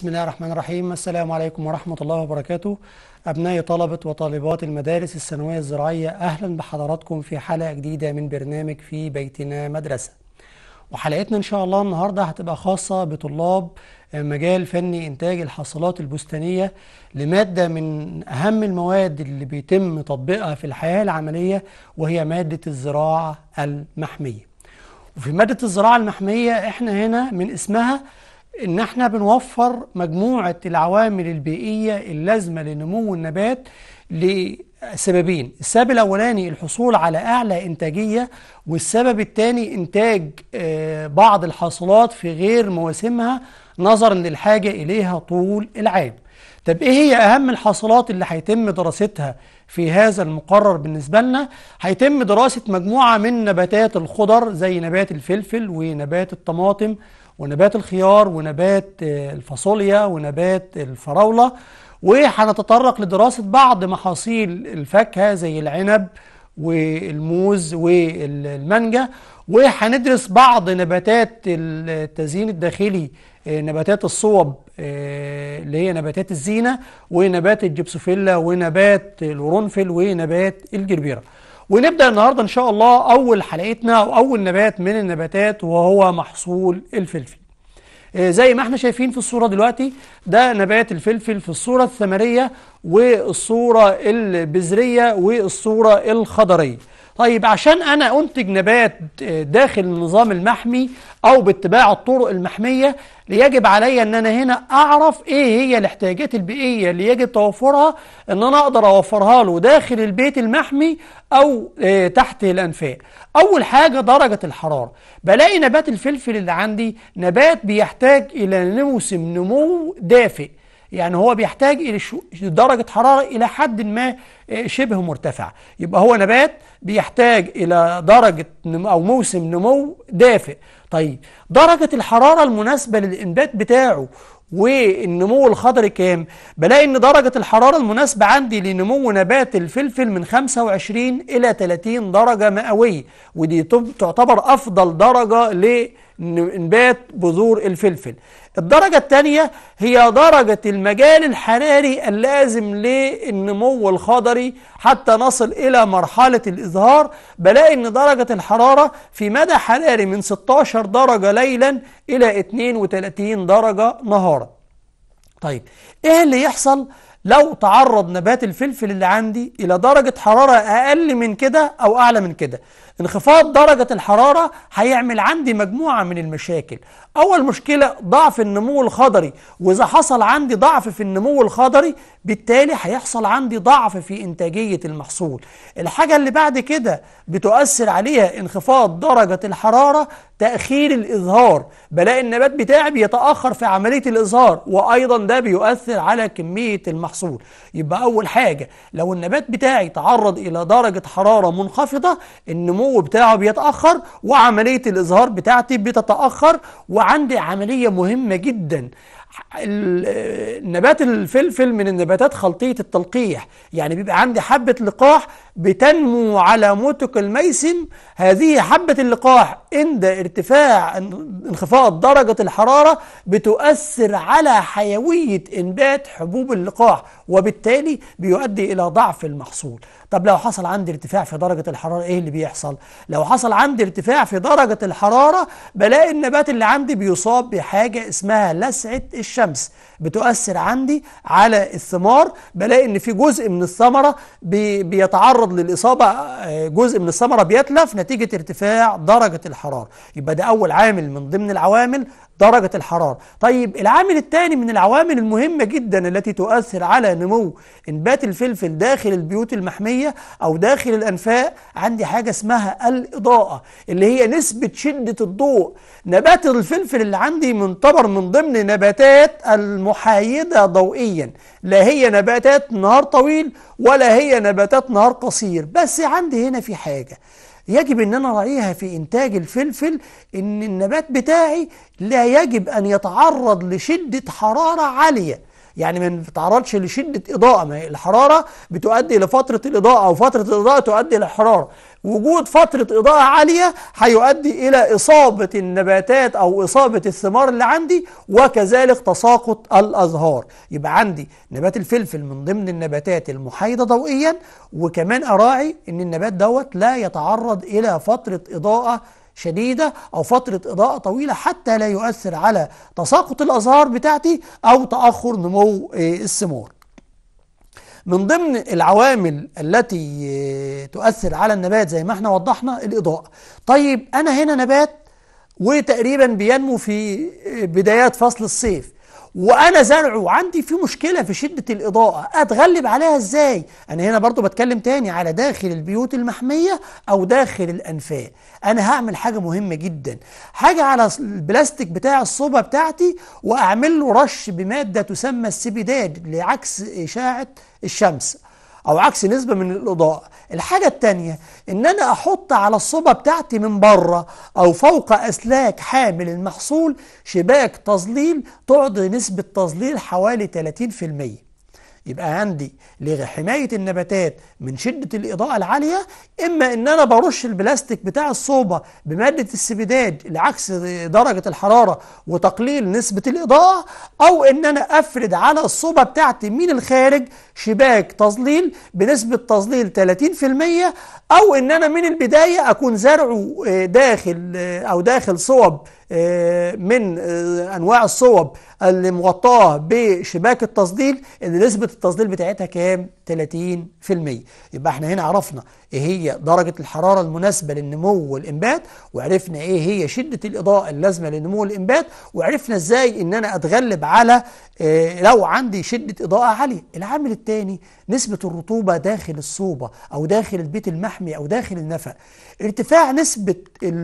بسم الله الرحمن الرحيم السلام عليكم ورحمة الله وبركاته أبناء طلبة وطالبات المدارس الثانوية الزراعية أهلا بحضراتكم في حلقة جديدة من برنامج في بيتنا مدرسة وحلقتنا إن شاء الله النهاردة هتبقى خاصة بطلاب مجال فني إنتاج الحاصلات البستانية لمادة من أهم المواد اللي بيتم تطبيقها في الحياة العملية وهي مادة الزراعة المحمية وفي مادة الزراعة المحمية إحنا هنا من اسمها ان احنا بنوفر مجموعه العوامل البيئيه اللازمه لنمو النبات لسببين السبب الاولاني الحصول على اعلى انتاجيه والسبب الثاني انتاج آه، بعض الحاصلات في غير مواسمها نظرا للحاجه اليها طول العام طب ايه هي اهم الحاصلات اللي هيتم دراستها في هذا المقرر بالنسبه لنا هيتم دراسه مجموعه من نباتات الخضر زي نبات الفلفل ونبات الطماطم ونبات الخيار ونبات الفاصوليا ونبات الفراولة وهنتطرق لدراسة بعض محاصيل الفاكهة زي العنب والموز والمانجا وهندرس بعض نباتات التزيين الداخلي نباتات الصوب اللي هي نباتات الزينة ونبات الجبسوفيلا ونبات الورنفل ونبات الجربيرة ونبدأ النهاردة إن شاء الله أول حلقتنا أو أول نبات من النباتات وهو محصول الفلفل آه، زي ما احنا شايفين في الصورة دلوقتي ده نبات الفلفل في الصورة الثمرية والصورة البذرية والصورة الخضرية طيب عشان أنا أنتج نبات داخل النظام المحمي أو باتباع الطرق المحمية يجب عليا أن أنا هنا أعرف إيه هي الاحتياجات البيئية اللي يجب توفرها أن أنا أقدر أوفرها له داخل البيت المحمي أو آه، تحت الأنفاق أول حاجة درجة الحرارة بلاقي نبات الفلفل اللي عندي نبات بيحتاج إلى موسم نمو دافئ يعني هو بيحتاج إلى درجة حرارة إلى حد ما آه، شبه مرتفع يبقى هو نبات بيحتاج إلى درجة أو موسم نمو دافئ طيب درجة الحرارة المناسبة للإنبات بتاعه والنمو الخضري كام بلاقي ان درجة الحرارة المناسبة عندي لنمو نبات الفلفل من 25 الى 30 درجة مئوية ودي تعتبر افضل درجة لنبات بذور الفلفل الدرجة الثانية هي درجة المجال الحراري اللازم للنمو الخضري حتى نصل إلى مرحلة الإزهار بلاقي إن درجة الحرارة في مدى حراري من 16 درجة ليلا إلى 32 درجة نهارا طيب إيه اللي يحصل لو تعرض نبات الفلفل اللي عندي إلى درجة حرارة أقل من كده أو أعلى من كده انخفاض درجة الحرارة هيعمل عندي مجموعة من المشاكل أول مشكلة ضعف النمو الخضري وإذا حصل عندي ضعف في النمو الخضري بالتالي هيحصل عندي ضعف في إنتاجية المحصول الحاجة اللي بعد كده بتؤثر عليها انخفاض درجة الحرارة تأخير الإظهار بلاقي النبات بتاعي بيتأخر في عملية الإظهار وأيضا ده بيؤثر على كمية المحصول يبقى أول حاجة لو النبات بتاعي تعرض إلى درجة حرارة منخفضة النمو بتاعه بيتأخر وعملية الإظهار بتاعتي بتتأخر وع عندي عملية مهمة جدا نبات الفلفل من النباتات خلطية التلقيح يعني بيبقى عندي حبة لقاح بتنمو على متق الميسم هذه حبة اللقاح عند ارتفاع انخفاض درجة الحرارة بتؤثر على حيوية إنبات حبوب اللقاح وبالتالي بيؤدي إلى ضعف المحصول طب لو حصل عندي ارتفاع في درجة الحرارة إيه اللي بيحصل؟ لو حصل عندي ارتفاع في درجة الحرارة بلاقي النبات اللي عندي بيصاب بحاجة اسمها لسعة الشمس بتؤثر عندي على الثمار بلاقي إن في جزء من الثمرة بيتعرض بيتعرض للإصابة آه، جزء من الثمرة بيتلف نتيجة ارتفاع درجة الحرارة يبقى ده أول عامل من ضمن العوامل درجة الحرارة طيب العامل الثاني من العوامل المهمة جدا التي تؤثر على نمو إنبات الفلفل داخل البيوت المحمية أو داخل الأنفاق عندي حاجة اسمها الإضاءة اللي هي نسبة شدة الضوء نبات الفلفل اللي عندي منتبر من ضمن نباتات المحايدة ضوئيا لا هي نباتات نهار طويل ولا هي نباتات نهار قصير بس عندي هنا في حاجة يجب ان انا راعيها في انتاج الفلفل ان النبات بتاعي لا يجب ان يتعرض لشده حراره عاليه يعني ما بتتعرضش لشده اضاءه ما الحراره بتؤدي لفتره الاضاءه وفتره الاضاءه تؤدي للحراره وجود فتره اضاءه عاليه هيؤدي الى اصابه النباتات او اصابه الثمار اللي عندي وكذلك تساقط الازهار يبقى عندي نبات الفلفل من ضمن النباتات المحايده ضوئيا وكمان اراعي ان النبات دوت لا يتعرض الى فتره اضاءه شديدة أو فترة إضاءة طويلة حتى لا يؤثر على تساقط الأزهار بتاعتي أو تأخر نمو آه، السمور من ضمن العوامل التي آه، تؤثر على النبات زي ما احنا وضحنا الإضاءة طيب أنا هنا نبات وتقريبا بينمو في آه، بدايات فصل الصيف وانا زرعه عندي في مشكله في شده الاضاءه اتغلب عليها ازاي انا هنا برضو بتكلم تاني على داخل البيوت المحميه او داخل الانفاق انا هعمل حاجه مهمه جدا حاجه على البلاستيك بتاع الصوبه بتاعتي واعمل له رش بماده تسمى السبيداد لعكس اشاعه الشمس او عكس نسبه من الاضاءه الحاجه الثانيه ان انا احط على الصوبه بتاعتي من بره او فوق اسلاك حامل المحصول شباك تظليل تعطي نسبه تظليل حوالي 30% يبقى عندي لحماية النباتات من شدة الإضاءة العالية إما إن أنا برش البلاستيك بتاع الصوبة بمادة السبيداد لعكس درجة الحرارة وتقليل نسبة الإضاءة أو إن أنا أفرد على الصوبة بتاعتي من الخارج شباك تظليل بنسبة تظليل 30% أو إن أنا من البداية أكون زرعه آه، داخل آه، أو داخل صوب آه، من آه، انواع الصوب اللي مغطاه بشباك التصديل ان نسبه التصديل بتاعتها كام 30% يبقى احنا هنا عرفنا ايه هي درجة الحرارة المناسبة للنمو والإنبات وعرفنا ايه هي شدة الإضاءة اللازمة للنمو والإنبات وعرفنا ازاي ان انا اتغلب على إيه لو عندي شدة إضاءة عالية العامل الثاني نسبة الرطوبة داخل الصوبة أو داخل البيت المحمي أو داخل النفق ارتفاع نسبة آه،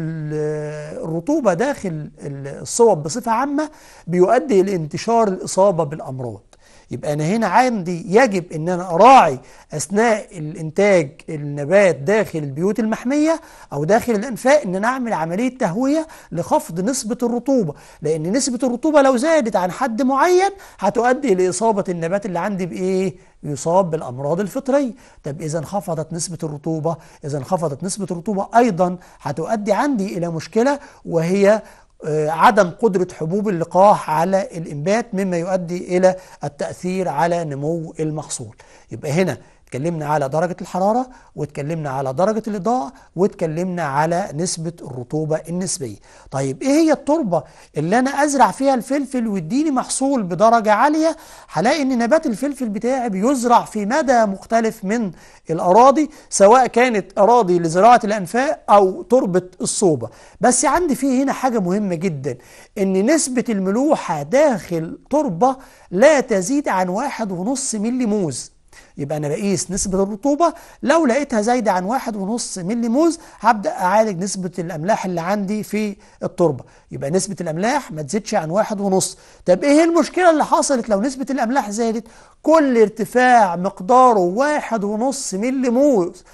الرطوبة داخل الصوب بصفة عامة بيؤدي لانتشار الإصابة بالأمراض يبقى أنا هنا عندي يجب أن أنا أراعي أثناء الإنتاج النبات داخل البيوت المحمية أو داخل الأنفاق أن أنا أعمل عملية تهوية لخفض نسبة الرطوبة لأن نسبة الرطوبة لو زادت عن حد معين هتؤدي لإصابة النبات اللي عندي بإيه؟ يصاب بالامراض الفطريه طب اذا انخفضت نسبه الرطوبه اذا انخفضت نسبه الرطوبه ايضا هتؤدي عندي الى مشكله وهي آه، عدم قدرة حبوب اللقاح على الإنبات مما يؤدي إلى التأثير على نمو المحصول يبقى هنا اتكلمنا على درجة الحرارة واتكلمنا على درجة الإضاءة واتكلمنا على نسبة الرطوبة النسبية طيب إيه هي التربة اللي أنا أزرع فيها الفلفل واديني محصول بدرجة عالية هلاقي إن نبات الفلفل بتاعي بيزرع في مدى مختلف من الأراضي سواء كانت أراضي لزراعة الأنفاق أو تربة الصوبة بس عندي فيه هنا حاجة مهمة جدا إن نسبة الملوحة داخل تربة لا تزيد عن واحد ونص ملي موز يبقى أنا بقيس نسبة الرطوبة لو لقيتها زايدة عن واحد ونص ملي موز هبدأ أعالج نسبة الأملاح اللي عندي في التربة يبقى نسبة الأملاح ما تزيدش عن واحد ونص طب إيه المشكلة اللي حصلت لو نسبة الأملاح زادت كل ارتفاع مقداره واحد ونص ملي موز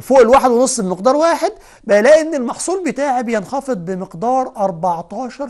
فوق الواحد ونص بمقدار واحد بلاقي ان المحصول بتاعي بينخفض بمقدار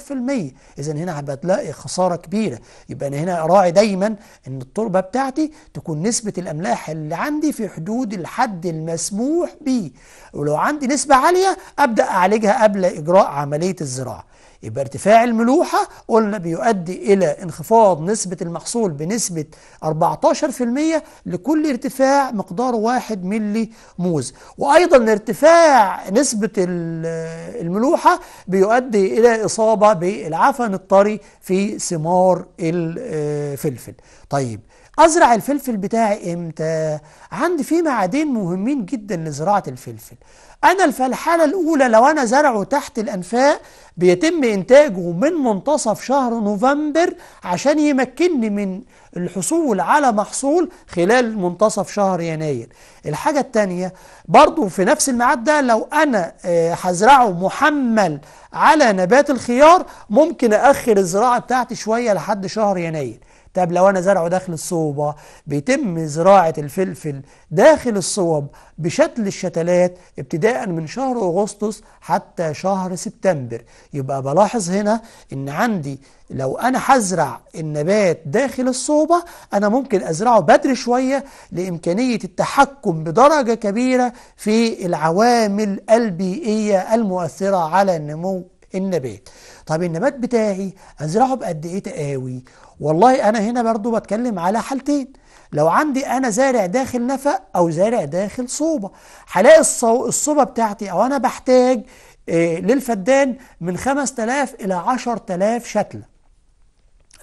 14% اذا هنا هتلاقي خساره كبيره يبقى انا هنا راعي دايما ان التربه بتاعتي تكون نسبه الاملاح اللي عندي في حدود الحد المسموح به ولو عندي نسبه عاليه ابدا اعالجها قبل اجراء عمليه الزراعه يبقى ارتفاع الملوحة قلنا بيؤدي إلى انخفاض نسبة المحصول بنسبة 14% لكل ارتفاع مقداره 1 ملي موز وأيضا ارتفاع نسبة الملوحة بيؤدي إلى إصابة بالعفن الطري في ثمار الفلفل طيب أزرع الفلفل بتاعي إمتى؟ عندي في معادين مهمين جدا لزراعة الفلفل أنا الفلحلة الأولى لو أنا زرعه تحت الأنفاق بيتم إنتاجه من منتصف شهر نوفمبر عشان يمكنني من الحصول على محصول خلال منتصف شهر يناير الحاجة التانية برضو في نفس الميعاد ده لو أنا آه، هزرعه محمل على نبات الخيار ممكن أخر الزراعة بتاعتي شوية لحد شهر يناير طب لو انا زرعه داخل الصوبة بيتم زراعة الفلفل داخل الصوب بشتل الشتلات ابتداء من شهر اغسطس حتى شهر سبتمبر يبقى بلاحظ هنا ان عندي لو انا هزرع النبات داخل الصوبة انا ممكن ازرعه بدري شوية لامكانية التحكم بدرجة كبيرة في العوامل البيئية المؤثرة على نمو النبات طب النبات بتاعي ازرعه بقد ايه تقاوي والله أنا هنا برضو بتكلم على حالتين لو عندي أنا زارع داخل نفق أو زارع داخل صوبة هلاقي الصوبة بتاعتي أو أنا بحتاج آه، للفدان من 5000 إلى 10000 شتلة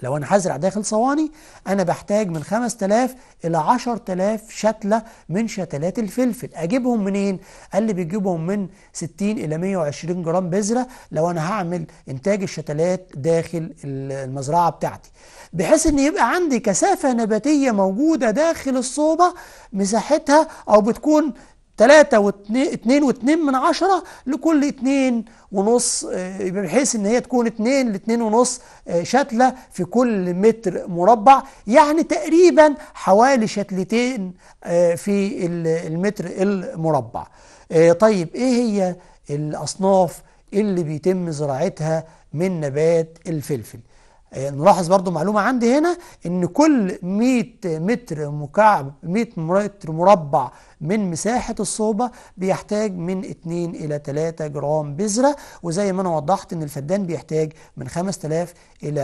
لو أنا هزرع داخل صواني أنا بحتاج من 5000 إلى 10000 شتلة من شتلات الفلفل أجيبهم منين؟ قال لي بيجيبهم من 60 إلى 120 جرام بذرة لو أنا هعمل إنتاج الشتلات داخل المزرعة بتاعتي بحيث إن يبقى عندي كثافة نباتية موجودة داخل الصوبة مساحتها أو بتكون 3 و2 2 و 2 من 10 لكل 2 ونص آه، بحيث ان هي تكون 2 ل 2 ونص آه، شتله في كل متر مربع يعني تقريبا حوالي شتلتين آه، في المتر المربع طيب ايه هي الاصناف اللي بيتم زراعتها من نبات الفلفل آه، نلاحظ برضو معلومة عندي هنا ان كل 100 متر مكعب 100 متر مربع من مساحة الصوبة بيحتاج من 2 الى 3 جرام بذرة وزي ما انا وضحت ان الفدان بيحتاج من 5000 الى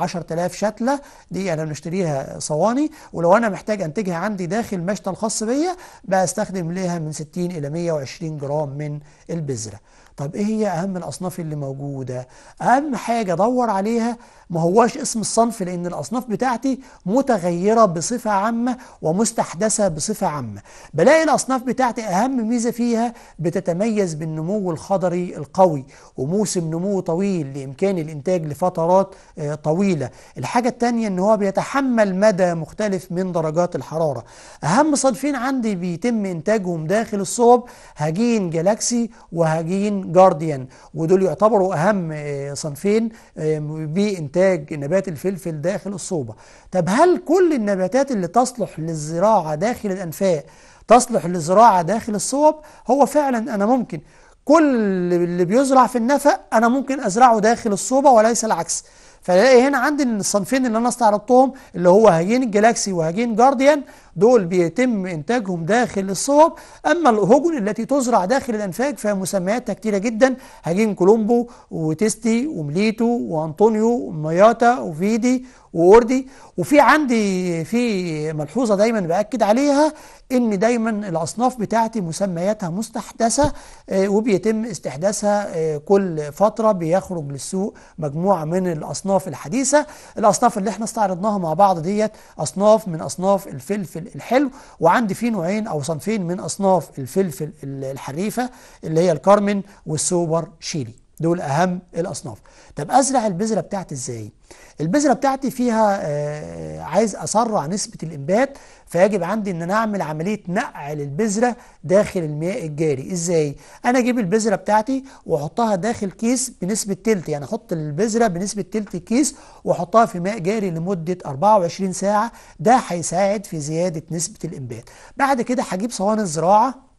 10000 شتلة دي انا بنشتريها صواني ولو انا محتاج انتجها عندي داخل المشتل الخاص بيا بستخدم ليها من 60 الى 120 جرام من البذرة طب ايه هي اهم الاصناف اللي موجوده اهم حاجه دور عليها ما هواش اسم الصنف لان الاصناف بتاعتي متغيره بصفه عامه ومستحدثه بصفه عامه بلاقي الاصناف بتاعتي اهم ميزه فيها بتتميز بالنمو الخضري القوي وموسم نمو طويل لامكان الانتاج لفترات آه، طويله الحاجه الثانيه ان هو بيتحمل مدى مختلف من درجات الحراره اهم صنفين عندي بيتم انتاجهم داخل الصوب هجين جالاكسي وهجين جارديان ودول يعتبروا أهم آه، صنفين آه، بإنتاج نبات الفلفل داخل الصوبة طب هل كل النباتات اللي تصلح للزراعة داخل الأنفاق تصلح للزراعة داخل الصوب هو فعلا أنا ممكن كل اللي بيزرع في النفق أنا ممكن أزرعه داخل الصوبة وليس العكس فلاقي هنا عندي الصنفين اللي انا استعرضتهم اللي هو هجين الجلاكسي وهجين جارديان دول بيتم إنتاجهم داخل الصوب أما الهجن التي تزرع داخل الأنفاج فهي مسمياتها كتيرة جدا هجين كولومبو وتيستي ومليتو وأنطونيو ومياتا وفيدي ووردي وفي عندي في ملحوظة دايما بأكد عليها إن دايما الأصناف بتاعتي مسمياتها مستحدثة آه، وبيتم استحداثها آه، كل فترة بيخرج للسوق مجموعة من الأصناف الحديثة الأصناف اللي احنا استعرضناها مع بعض ديت أصناف من أصناف الفلفل الحلو وعندي فيه نوعين أو صنفين من أصناف الفلفل الحريفة اللي هي الكارمن والسوبر شيلي دول اهم الاصناف طب ازرع البذره بتاعتي ازاي البذره بتاعتي فيها آه، عايز اسرع نسبه الانبات فيجب عندي ان انا اعمل عمليه نقع للبذره داخل الماء الجاري ازاي انا اجيب البذره بتاعتي واحطها داخل كيس بنسبه تلت يعني احط البذره بنسبه تلت الكيس واحطها في ماء جاري لمده 24 ساعه ده هيساعد في زياده نسبه الانبات بعد كده هجيب صواني الزراعه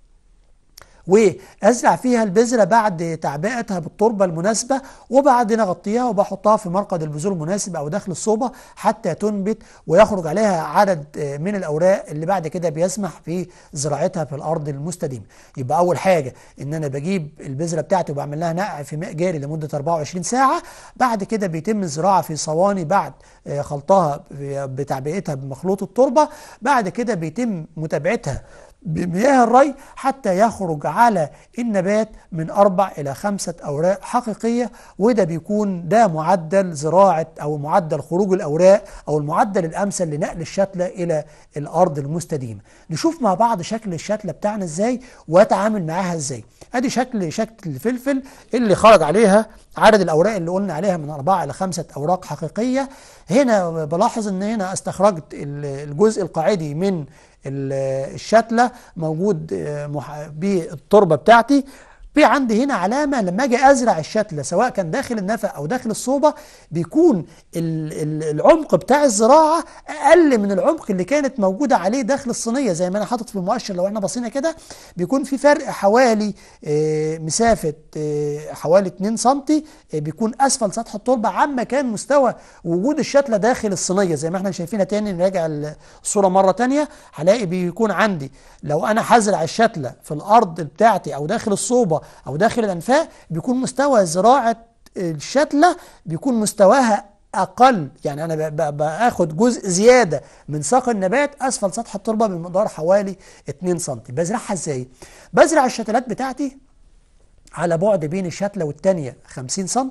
وازرع فيها البذره بعد تعبئتها بالتربه المناسبه وبعدين اغطيها وبحطها في مرقد البذور المناسب او داخل الصوبه حتى تنبت ويخرج عليها عدد آه، من الاوراق اللي بعد كده بيسمح في زراعتها في الارض المستديمه يبقى اول حاجه ان انا بجيب البذره بتاعتي وبعمل لها نقع في ماء جاري لمده 24 ساعه بعد كده بيتم الزراعه في صواني بعد آه، خلطها بتعبئتها بمخلوط التربه بعد كده بيتم متابعتها بمياه الري حتى يخرج على النبات من أربع إلى خمسة أوراق حقيقية وده بيكون ده معدل زراعة أو معدل خروج الأوراق أو المعدل الأمثل لنقل الشتلة إلى الأرض المستديمة نشوف مع بعض شكل الشتله بتاعنا ازاي واتعامل معاها ازاي ادي شكل شكل الفلفل اللي خرج عليها عدد الاوراق اللي قلنا عليها من اربعه الى خمسه اوراق حقيقيه هنا بلاحظ ان هنا استخرجت الجزء القاعدي من الشتله موجود آه، بالتربه بتاعتي في عندي هنا علامة لما أجي أزرع الشتلة سواء كان داخل النفق أو داخل الصوبة بيكون العمق بتاع الزراعة أقل من العمق اللي كانت موجودة عليه داخل الصينية زي ما أنا حاطط في المؤشر لو إحنا بصينا كده بيكون في فرق حوالي آه، مسافة آه، حوالي 2 سم آه، بيكون أسفل سطح التربة عما كان مستوى وجود الشتلة داخل الصينية زي ما إحنا شايفينها تاني نراجع الصورة مرة تانية هلاقي بيكون عندي لو أنا هزرع الشتلة في الأرض بتاعتي أو داخل الصوبة أو داخل الأنفاق بيكون مستوى زراعة الشتلة بيكون مستواها أقل يعني أنا باخد جزء زيادة من ساق النبات أسفل سطح التربة بمقدار حوالي 2 سم بزرعها إزاي؟ بزرع الشتلات بتاعتي على بعد بين الشتلة والتانية 50 سم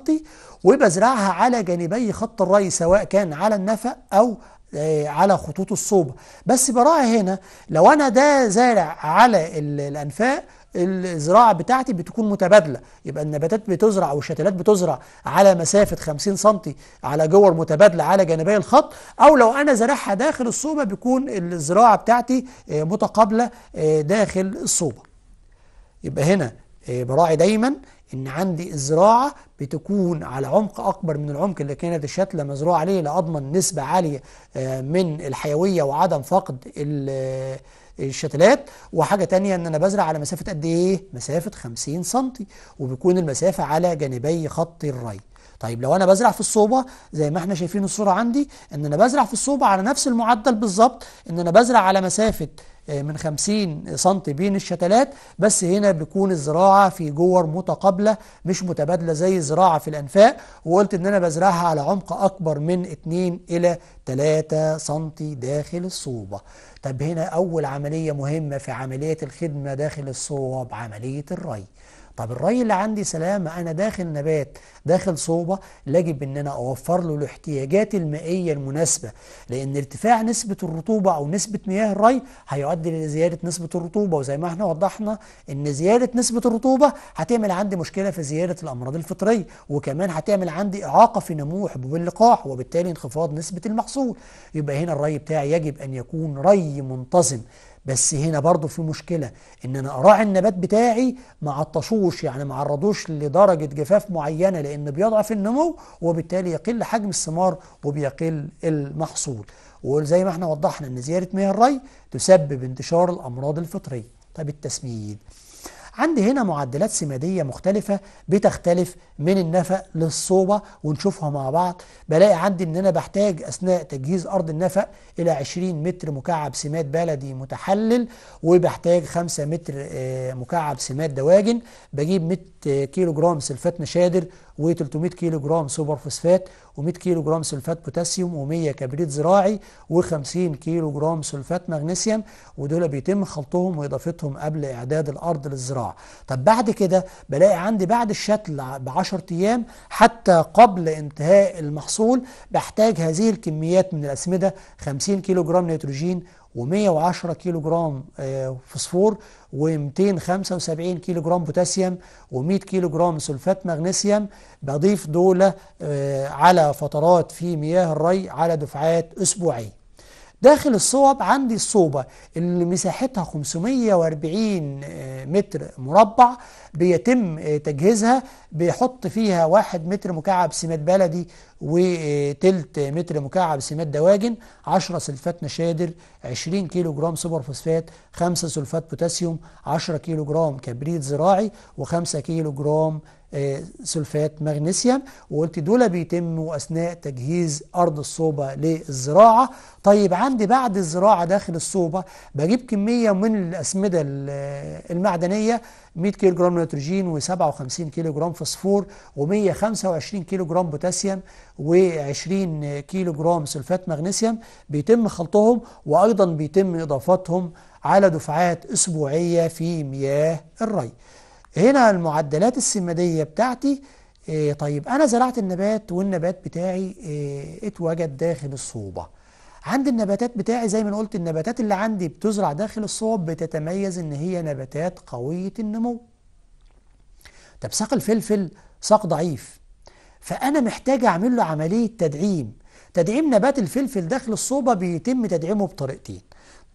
وبزرعها على جانبي خط الري سواء كان على النفق أو آه، على خطوط الصوبة بس براعي هنا لو أنا ده زارع على الأنفاق الزراعه بتاعتي بتكون متبادله يبقى النباتات بتزرع او الشتلات بتزرع على مسافه 50 سم على جور متبادله على جانبي الخط او لو انا زارعها داخل الصوبه بيكون الزراعه بتاعتي آه، متقابله آه، داخل الصوبه يبقى هنا آه، براعي دايما ان عندي الزراعه بتكون على عمق اكبر من العمق اللي كانت الشتله مزروعه عليه لاضمن نسبه عاليه من الحيويه وعدم فقد الشتلات وحاجه تانية ان انا بزرع على مسافه قد ايه مسافه 50 سم وبيكون المسافه على جانبي خط الري طيب لو انا بزرع في الصوبه زي ما احنا شايفين الصوره عندي ان انا بزرع في الصوبه على نفس المعدل بالظبط ان انا بزرع على مسافه آه، من 50 سم بين الشتلات بس هنا بيكون الزراعة في جور متقابلة مش متبادلة زي الزراعة في الأنفاق وقلت إن أنا بزرعها على عمق أكبر من 2 إلى 3 سم داخل الصوبة طب هنا أول عملية مهمة في عملية الخدمة داخل الصوب عملية الري طب الري اللي عندي سلامة أنا داخل نبات داخل صوبة لاجب أن أنا أوفر له الاحتياجات المائية المناسبة لأن ارتفاع نسبة الرطوبة أو نسبة مياه الري هيؤدي لزيادة نسبة الرطوبة وزي ما احنا وضحنا أن زيادة نسبة الرطوبة هتعمل عندي مشكلة في زيادة الأمراض الفطرية وكمان هتعمل عندي إعاقة في نمو حبوب اللقاح وبالتالي انخفاض نسبة المحصول يبقى هنا الري بتاعي يجب أن يكون ري منتظم بس هنا برضو في مشكلة ان انا اراعي النبات بتاعي مع عطشوش يعني ما عرضوش لدرجة جفاف معينة لان بيضعف النمو وبالتالي يقل حجم الثمار وبيقل المحصول وزي ما احنا وضحنا ان زيادة مياه الري تسبب انتشار الامراض الفطرية طب التسميد عندي هنا معدلات سمادية مختلفة بتختلف من النفق للصوبة ونشوفها مع بعض بلاقي عندي ان انا بحتاج اثناء تجهيز ارض النفق الى 20 متر مكعب سماد بلدي متحلل وبحتاج 5 متر آه، مكعب سماد دواجن بجيب كيلو جرام سلفات نشادر و300 كيلو جرام سوبر فوسفات و100 كيلو جرام سلفات بوتاسيوم و100 كبريت زراعي و50 كيلو جرام سلفات مغنيسيوم ودول بيتم خلطهم واضافتهم قبل اعداد الارض للزراعه طب بعد كده بلاقي عندي بعد الشتل ب 10 ايام حتى قبل انتهاء المحصول بحتاج هذه الكميات من الاسمده 50 كيلو جرام نيتروجين و110 كيلو جرام آه، فوسفور و275 كيلو جرام بوتاسيوم و100 كيلو جرام سلفات مغنيسيوم بضيف دول آه، على فترات في مياه الري على دفعات أسبوعية داخل الصوب عندي الصوبة اللي مساحتها 540 آه، متر مربع بيتم آه، تجهيزها بيحط فيها واحد متر مكعب سماد بلدي وتلت متر مكعب سماد دواجن 10 سلفات نشادر 20 كيلو جرام سوبر فوسفات 5 سلفات بوتاسيوم 10 كيلو جرام كبريت زراعي و5 كيلو جرام آه، سلفات مغنيسيوم وقلت دول بيتموا أثناء تجهيز أرض الصوبة للزراعة طيب عندي بعد الزراعة داخل الصوبة بجيب كمية من الأسمدة آه، المعدنية 100 كيلو جرام نيتروجين و57 كيلو جرام فوسفور و125 كيلو جرام بوتاسيوم و20 كيلو جرام سلفات مغنيسيوم بيتم خلطهم وأيضا بيتم إضافتهم على دفعات أسبوعية في مياه الري هنا المعدلات السمادية بتاعتي إيه طيب أنا زرعت النبات والنبات بتاعي إيه اتوجد داخل الصوبة عند النباتات بتاعي زي ما قلت النباتات اللي عندي بتزرع داخل الصوب بتتميز إن هي نباتات قوية النمو طب ساق الفلفل ساق ضعيف فأنا محتاج أعمل له عملية تدعيم تدعيم نبات الفلفل داخل الصوبة بيتم تدعيمه بطريقتين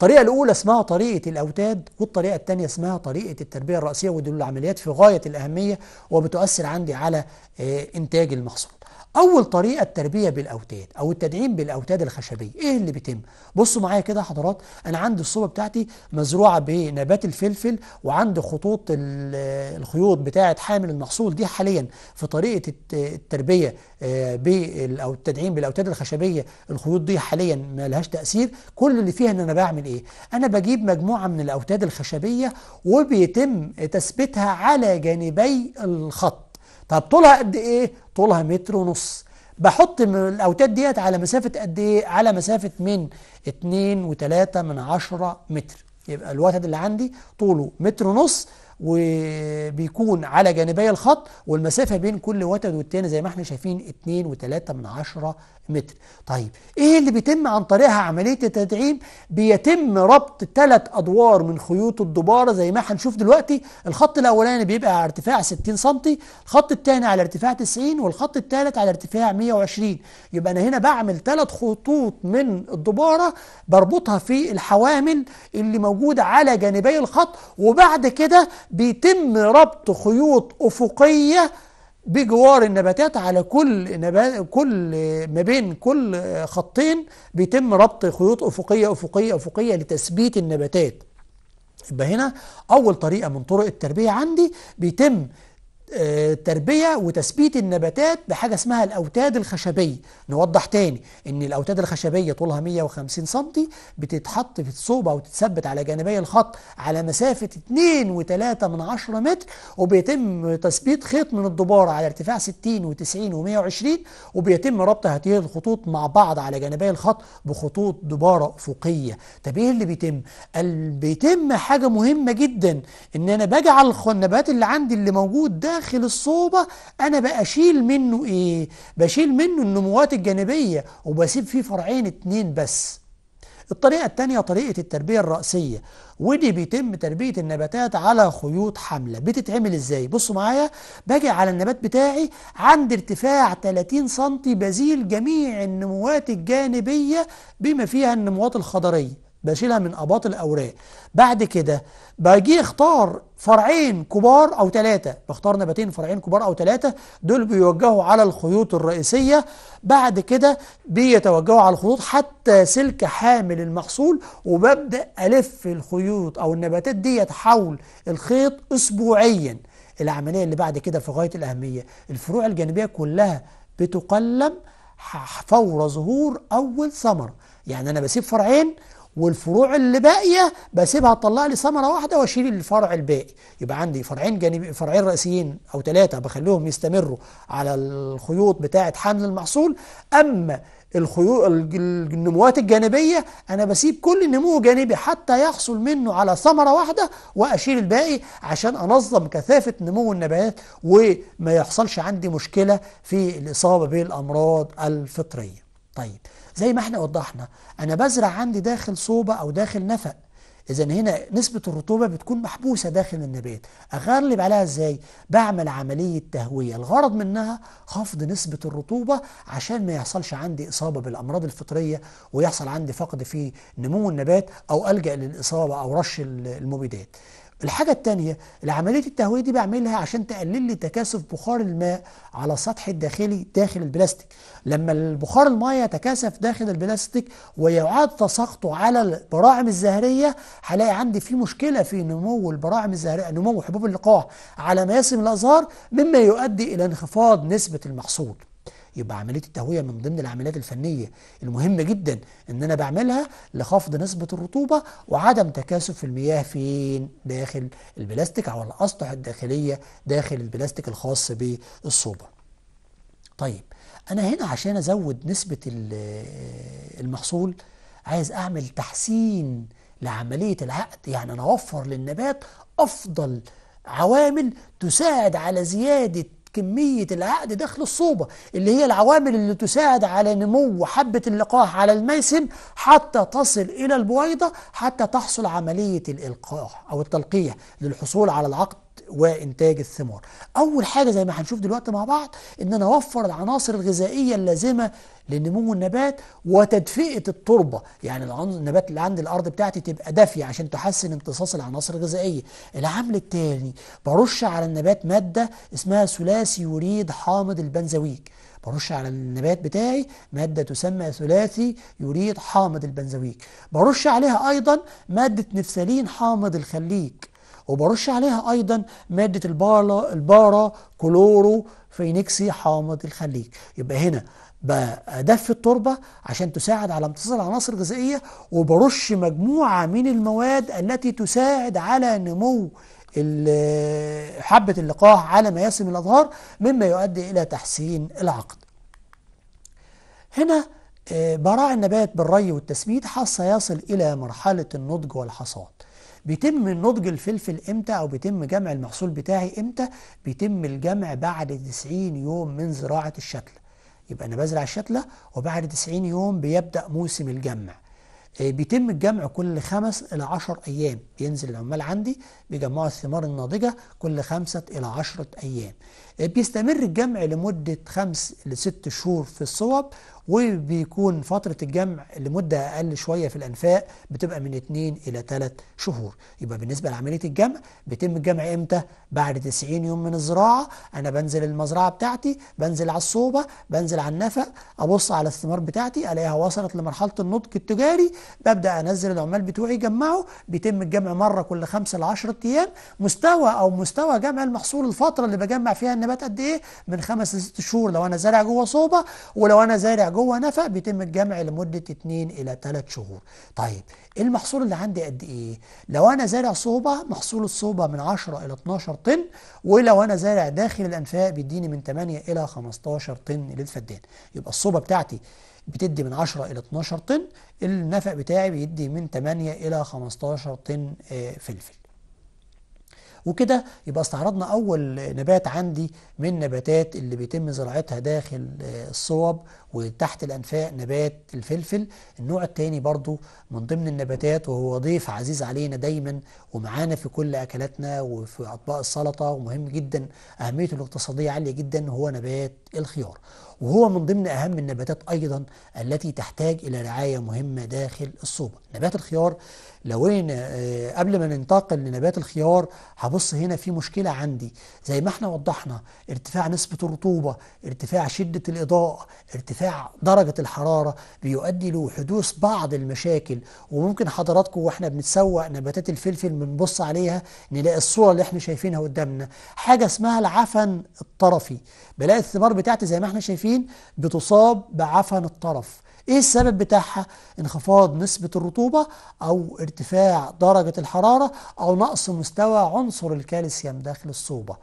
الطريقة الأولى اسمها طريقة الأوتاد والطريقة الثانية اسمها طريقة التربية الرأسية ودول العمليات في غاية الأهمية وبتؤثر عندي على آه، إنتاج المحصول أول طريقة التربية بالأوتاد أو التدعيم بالأوتاد الخشبية إيه اللي بيتم؟ بصوا معايا كده حضرات أنا عندي الصوبة بتاعتي مزروعة بنبات الفلفل وعندي خطوط الخيوط بتاعة حامل المحصول دي حاليا في طريقة التربية آه، أو التدعيم بالأوتاد الخشبية الخيوط دي حاليا ما لهاش تأثير كل اللي فيها إن أنا بعمل إيه؟ أنا بجيب مجموعة من الأوتاد الخشبية وبيتم تثبيتها على جانبي الخط طب طولها قد ايه طولها متر ونص بحط الاوتاد ديت على مسافه قد ايه على مسافه من 2 و3 من 10 متر يبقى الوتد اللي عندي طوله متر ونص وبيكون على جانبي الخط والمسافة بين كل وتد والتاني زي ما احنا شايفين 2 و3 من 10 متر طيب ايه اللي بيتم عن طريقها عملية التدعيم بيتم ربط ثلاث ادوار من خيوط الدبارة زي ما هنشوف دلوقتي الخط الاولاني بيبقى على ارتفاع 60 سم الخط الثاني على ارتفاع 90 والخط الثالث على ارتفاع 120 يبقى انا هنا بعمل ثلاث خطوط من الدبارة بربطها في الحوامل اللي موجودة على جانبي الخط وبعد كده بيتم ربط خيوط أفقية بجوار النباتات على كل نبات كل ما بين كل خطين بيتم ربط خيوط أفقية أفقية أفقية لتثبيت النباتات يبقى هنا أول طريقة من طرق التربية عندي بيتم آه، تربية وتثبيت النباتات بحاجة اسمها الأوتاد الخشبية نوضح تاني إن الأوتاد الخشبية طولها 150 سم بتتحط في الصوبة وتتثبت على جانبي الخط على مسافة 2.3 من 10 متر وبيتم تثبيت خيط من الدبار على ارتفاع 60 و90 و120 وبيتم ربط هذه الخطوط مع بعض على جانبي الخط بخطوط دبارة أفقية طب إيه اللي بيتم؟ بيتم حاجة مهمة جدا إن أنا بجعل النبات اللي عندي اللي موجود ده داخل الصوبة أنا بأشيل منه إيه؟ بشيل منه النموات الجانبية وبسيب فيه فرعين اتنين بس الطريقة التانية طريقة التربية الرأسية ودي بيتم تربية النباتات على خيوط حملة بتتعمل ازاي بصوا معايا باجي على النبات بتاعي عند ارتفاع 30 سم بزيل جميع النموات الجانبية بما فيها النموات الخضرية بشيلها من أباط الأوراق بعد كده باجي اختار فرعين كبار أو ثلاثة بختار نباتين فرعين كبار أو ثلاثة دول بيوجهوا على الخيوط الرئيسية بعد كده بيتوجهوا على الخيوط حتى سلك حامل المحصول وببدأ ألف الخيوط أو النباتات ديت حول الخيط أسبوعيا العملية اللي بعد كده في غاية الأهمية الفروع الجانبية كلها بتقلم فور ظهور أول ثمر يعني أنا بسيب فرعين والفروع اللي باقيه بسيبها تطلع لي ثمره واحده واشيل الفرع الباقي يبقى عندي فرعين جانبي فرعين رئيسيين او ثلاثه بخليهم يستمروا على الخيوط بتاعه حمل المحصول اما الخيوط النموات الجانبيه انا بسيب كل نمو جانبي حتى يحصل منه على ثمره واحده واشيل الباقي عشان انظم كثافه نمو النبات وما يحصلش عندي مشكله في الاصابه بالامراض الفطريه. طيب زي ما احنا وضحنا انا بزرع عندي داخل صوبة او داخل نفق اذا هنا نسبة الرطوبة بتكون محبوسة داخل النبات اغلب عليها ازاي بعمل عملية تهوية الغرض منها خفض نسبة الرطوبة عشان ما يحصلش عندي اصابة بالامراض الفطرية ويحصل عندي فقد في نمو النبات او الجأ للاصابة او رش المبيدات الحاجة التانية العملية التهوية دي بعملها عشان تقلل لي تكاثف بخار الماء على السطح الداخلي داخل البلاستيك لما البخار الماء يتكاثف داخل البلاستيك ويعاد تساقطه على البراعم الزهرية هلاقي عندي في مشكلة في نمو البراعم الزهرية نمو حبوب اللقاح على مياسم الأزهار مما يؤدي إلى انخفاض نسبة المحصول يبقى عمليه التهويه من ضمن العمليات الفنيه المهمه جدا ان انا بعملها لخفض نسبه الرطوبه وعدم تكاثف المياه فين داخل البلاستيك او الاسطح الداخليه داخل البلاستيك الخاص بالصوبه طيب انا هنا عشان ازود نسبه المحصول عايز اعمل تحسين لعمليه العقد يعني انا اوفر للنبات افضل عوامل تساعد على زياده كمية العقد داخل الصوبة اللي هي العوامل اللي تساعد على نمو حبة اللقاح على الميسم حتى تصل إلى البويضة حتى تحصل عملية الإلقاح أو التلقيح للحصول على العقد وانتاج الثمار اول حاجه زي ما هنشوف دلوقتي مع بعض ان انا اوفر العناصر الغذائيه اللازمه لنمو النبات وتدفئه التربه يعني النبات اللي عند الارض بتاعتي تبقى دافيه عشان تحسن امتصاص العناصر الغذائيه العامل الثاني برش على النبات ماده اسمها ثلاثي يوريد حامض البنزويك برش على النبات بتاعي مادة تسمى ثلاثي يوريد حامض البنزويك برش عليها أيضا مادة نفسالين حامض الخليك وبرش عليها أيضا مادة البارا, البارا كلورو فينيكسي حامض الخليج يبقى هنا بدف التربة عشان تساعد على امتصاص العناصر الغذائية وبرش مجموعة من المواد التي تساعد على نمو حبة اللقاح على ما الأظهار مما يؤدي إلى تحسين العقد هنا آه، براع النبات بالري والتسميد حتى يصل إلى مرحلة النضج والحصاد بيتم نضج الفلفل امتى او بيتم جمع المحصول بتاعي امتى بيتم الجمع بعد 90 يوم من زراعه الشتله يبقى انا بزرع الشتله وبعد 90 يوم بيبدا موسم الجمع آه، بيتم الجمع كل خمس إلى عشر أيام بينزل العمال عندي بيجمعوا الثمار الناضجة كل خمسة إلى عشرة أيام بيستمر الجمع لمدة خمس لست شهور في الصوب وبيكون فترة الجمع لمدة أقل شوية في الأنفاق بتبقى من 2 إلى 3 شهور يبقى بالنسبة لعملية الجمع بيتم الجمع إمتى؟ بعد 90 يوم من الزراعة أنا بنزل المزرعة بتاعتي بنزل على الصوبة بنزل على النفق أبص على الثمار بتاعتي ألاقيها وصلت لمرحلة النضج التجاري ببدأ أنزل العمال بتوعي يجمعوا بيتم الجمع مرة كل خمسة ل 10 أيام مستوى أو مستوى جمع المحصول الفترة اللي بجمع فيها النبات نبات قد ايه من خمس لست شهور لو انا زارع جوه صوبه ولو انا زارع جوه نفق بيتم الجمع لمده 2 الى 3 شهور طيب إيه المحصول اللي عندي قد ايه لو انا زارع صوبه محصول الصوبه من 10 الى 12 طن ولو انا زارع داخل الانفاق بيديني من 8 الى 15 طن للفدان يبقى الصوبه بتاعتي بتدي من 10 الى 12 طن النفق بتاعي بيدي من 8 الى 15 طن آه، فلفل وكده يبقى استعرضنا أول نبات عندي من نباتات اللي بيتم زراعتها داخل آه، الصوب وتحت الأنفاق نبات الفلفل النوع التاني برضو من ضمن النباتات وهو ضيف عزيز علينا دايما ومعانا في كل أكلاتنا وفي أطباق السلطة ومهم جدا أهميته الاقتصادية عالية جدا هو نبات الخيار وهو من ضمن أهم النباتات أيضا التي تحتاج إلى رعاية مهمة داخل الصوبة نبات الخيار لو آه، قبل ما ننتقل لنبات الخيار هبص هنا في مشكله عندي زي ما احنا وضحنا ارتفاع نسبه الرطوبه ارتفاع شده الاضاءه ارتفاع درجه الحراره بيؤدي لحدوث بعض المشاكل وممكن حضراتكم واحنا بنتسوق نباتات الفلفل بنبص عليها نلاقي الصوره اللي احنا شايفينها قدامنا حاجه اسمها العفن الطرفي بلاقي الثمار بتاعتي زي ما احنا شايفين بتصاب بعفن الطرف ايه السبب بتاعها انخفاض نسبة الرطوبة او ارتفاع درجة الحرارة او نقص مستوى عنصر الكالسيوم داخل الصوبة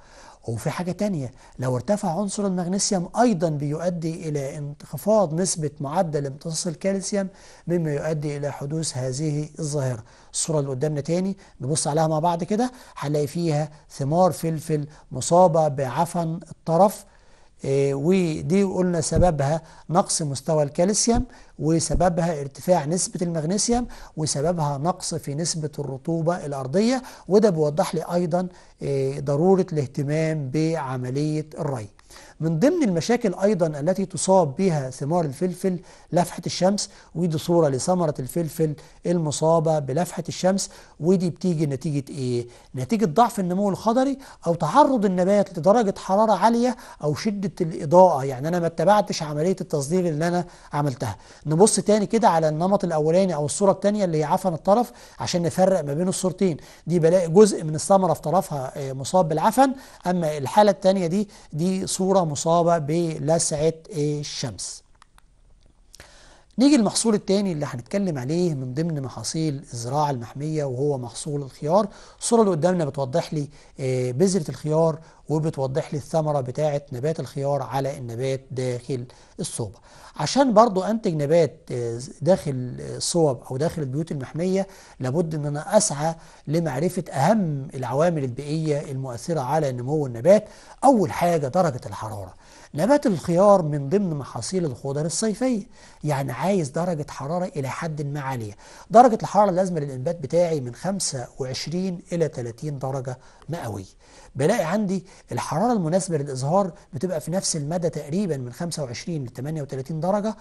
وفي حاجة تانية لو ارتفع عنصر المغنيسيوم أيضا بيؤدي إلى انخفاض نسبة معدل امتصاص الكالسيوم مما يؤدي إلى حدوث هذه الظاهرة الصورة اللي قدامنا تاني نبص عليها مع بعض كده هنلاقي فيها ثمار فلفل مصابة بعفن الطرف إيه، ودي قلنا سببها نقص مستوى الكالسيوم وسببها ارتفاع نسبة المغنيسيوم وسببها نقص في نسبة الرطوبة الأرضية وده بيوضح لي أيضا إيه، ضرورة الاهتمام بعملية الري من ضمن المشاكل أيضا التي تصاب بها ثمار الفلفل لفحة الشمس ودي صورة لثمرة الفلفل المصابة بلفحة الشمس ودي بتيجي نتيجة إيه؟ نتيجة ضعف النمو الخضري أو تعرض النبات لدرجة حرارة عالية أو شدة الإضاءة يعني أنا ما اتبعتش عملية التصدير اللي أنا عملتها نبص تاني كده على النمط الأولاني أو الصورة التانية اللي هي عفن الطرف عشان نفرق ما بين الصورتين دي بلاقي جزء من الثمرة في طرفها آه، مصاب بالعفن أما الحالة التانية دي دي صورة مصابة بلسعة الشمس نيجي المحصول الثاني اللي هنتكلم عليه من ضمن محاصيل الزراعة المحمية وهو محصول الخيار الصورة اللي قدامنا بتوضح لي آه، بذرة الخيار وبتوضح لي الثمرة بتاعة نبات الخيار على النبات داخل الصوبة عشان برضو أنتج نبات آه، داخل الصوب أو داخل البيوت المحمية لابد أن أنا أسعى لمعرفة أهم العوامل البيئية المؤثرة على نمو النبات أول حاجة درجة الحرارة نبات الخيار من ضمن محاصيل الخضر الصيفية يعني عايز درجة حرارة إلى حد ما عالية درجة الحرارة اللازمة للإنبات بتاعي من 25 إلى 30 درجة مئوية بلاقي عندي الحرارة المناسبة للإزهار بتبقى في نفس المدى تقريبا من 25 ل 38 درجة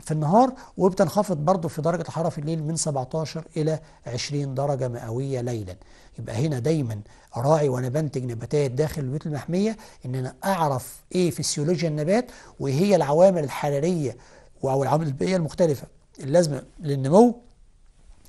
في النهار وبتنخفض برضه في درجة الحرارة في الليل من 17 إلى 20 درجة مئوية ليلا يبقى هنا دايما اراعي وأنا بنتج نباتات داخل البيوت المحمية إن أنا أعرف إيه فسيولوجيا النبات وإيه هي العوامل الحرارية أو العوامل البيئية المختلفة اللازمة للنمو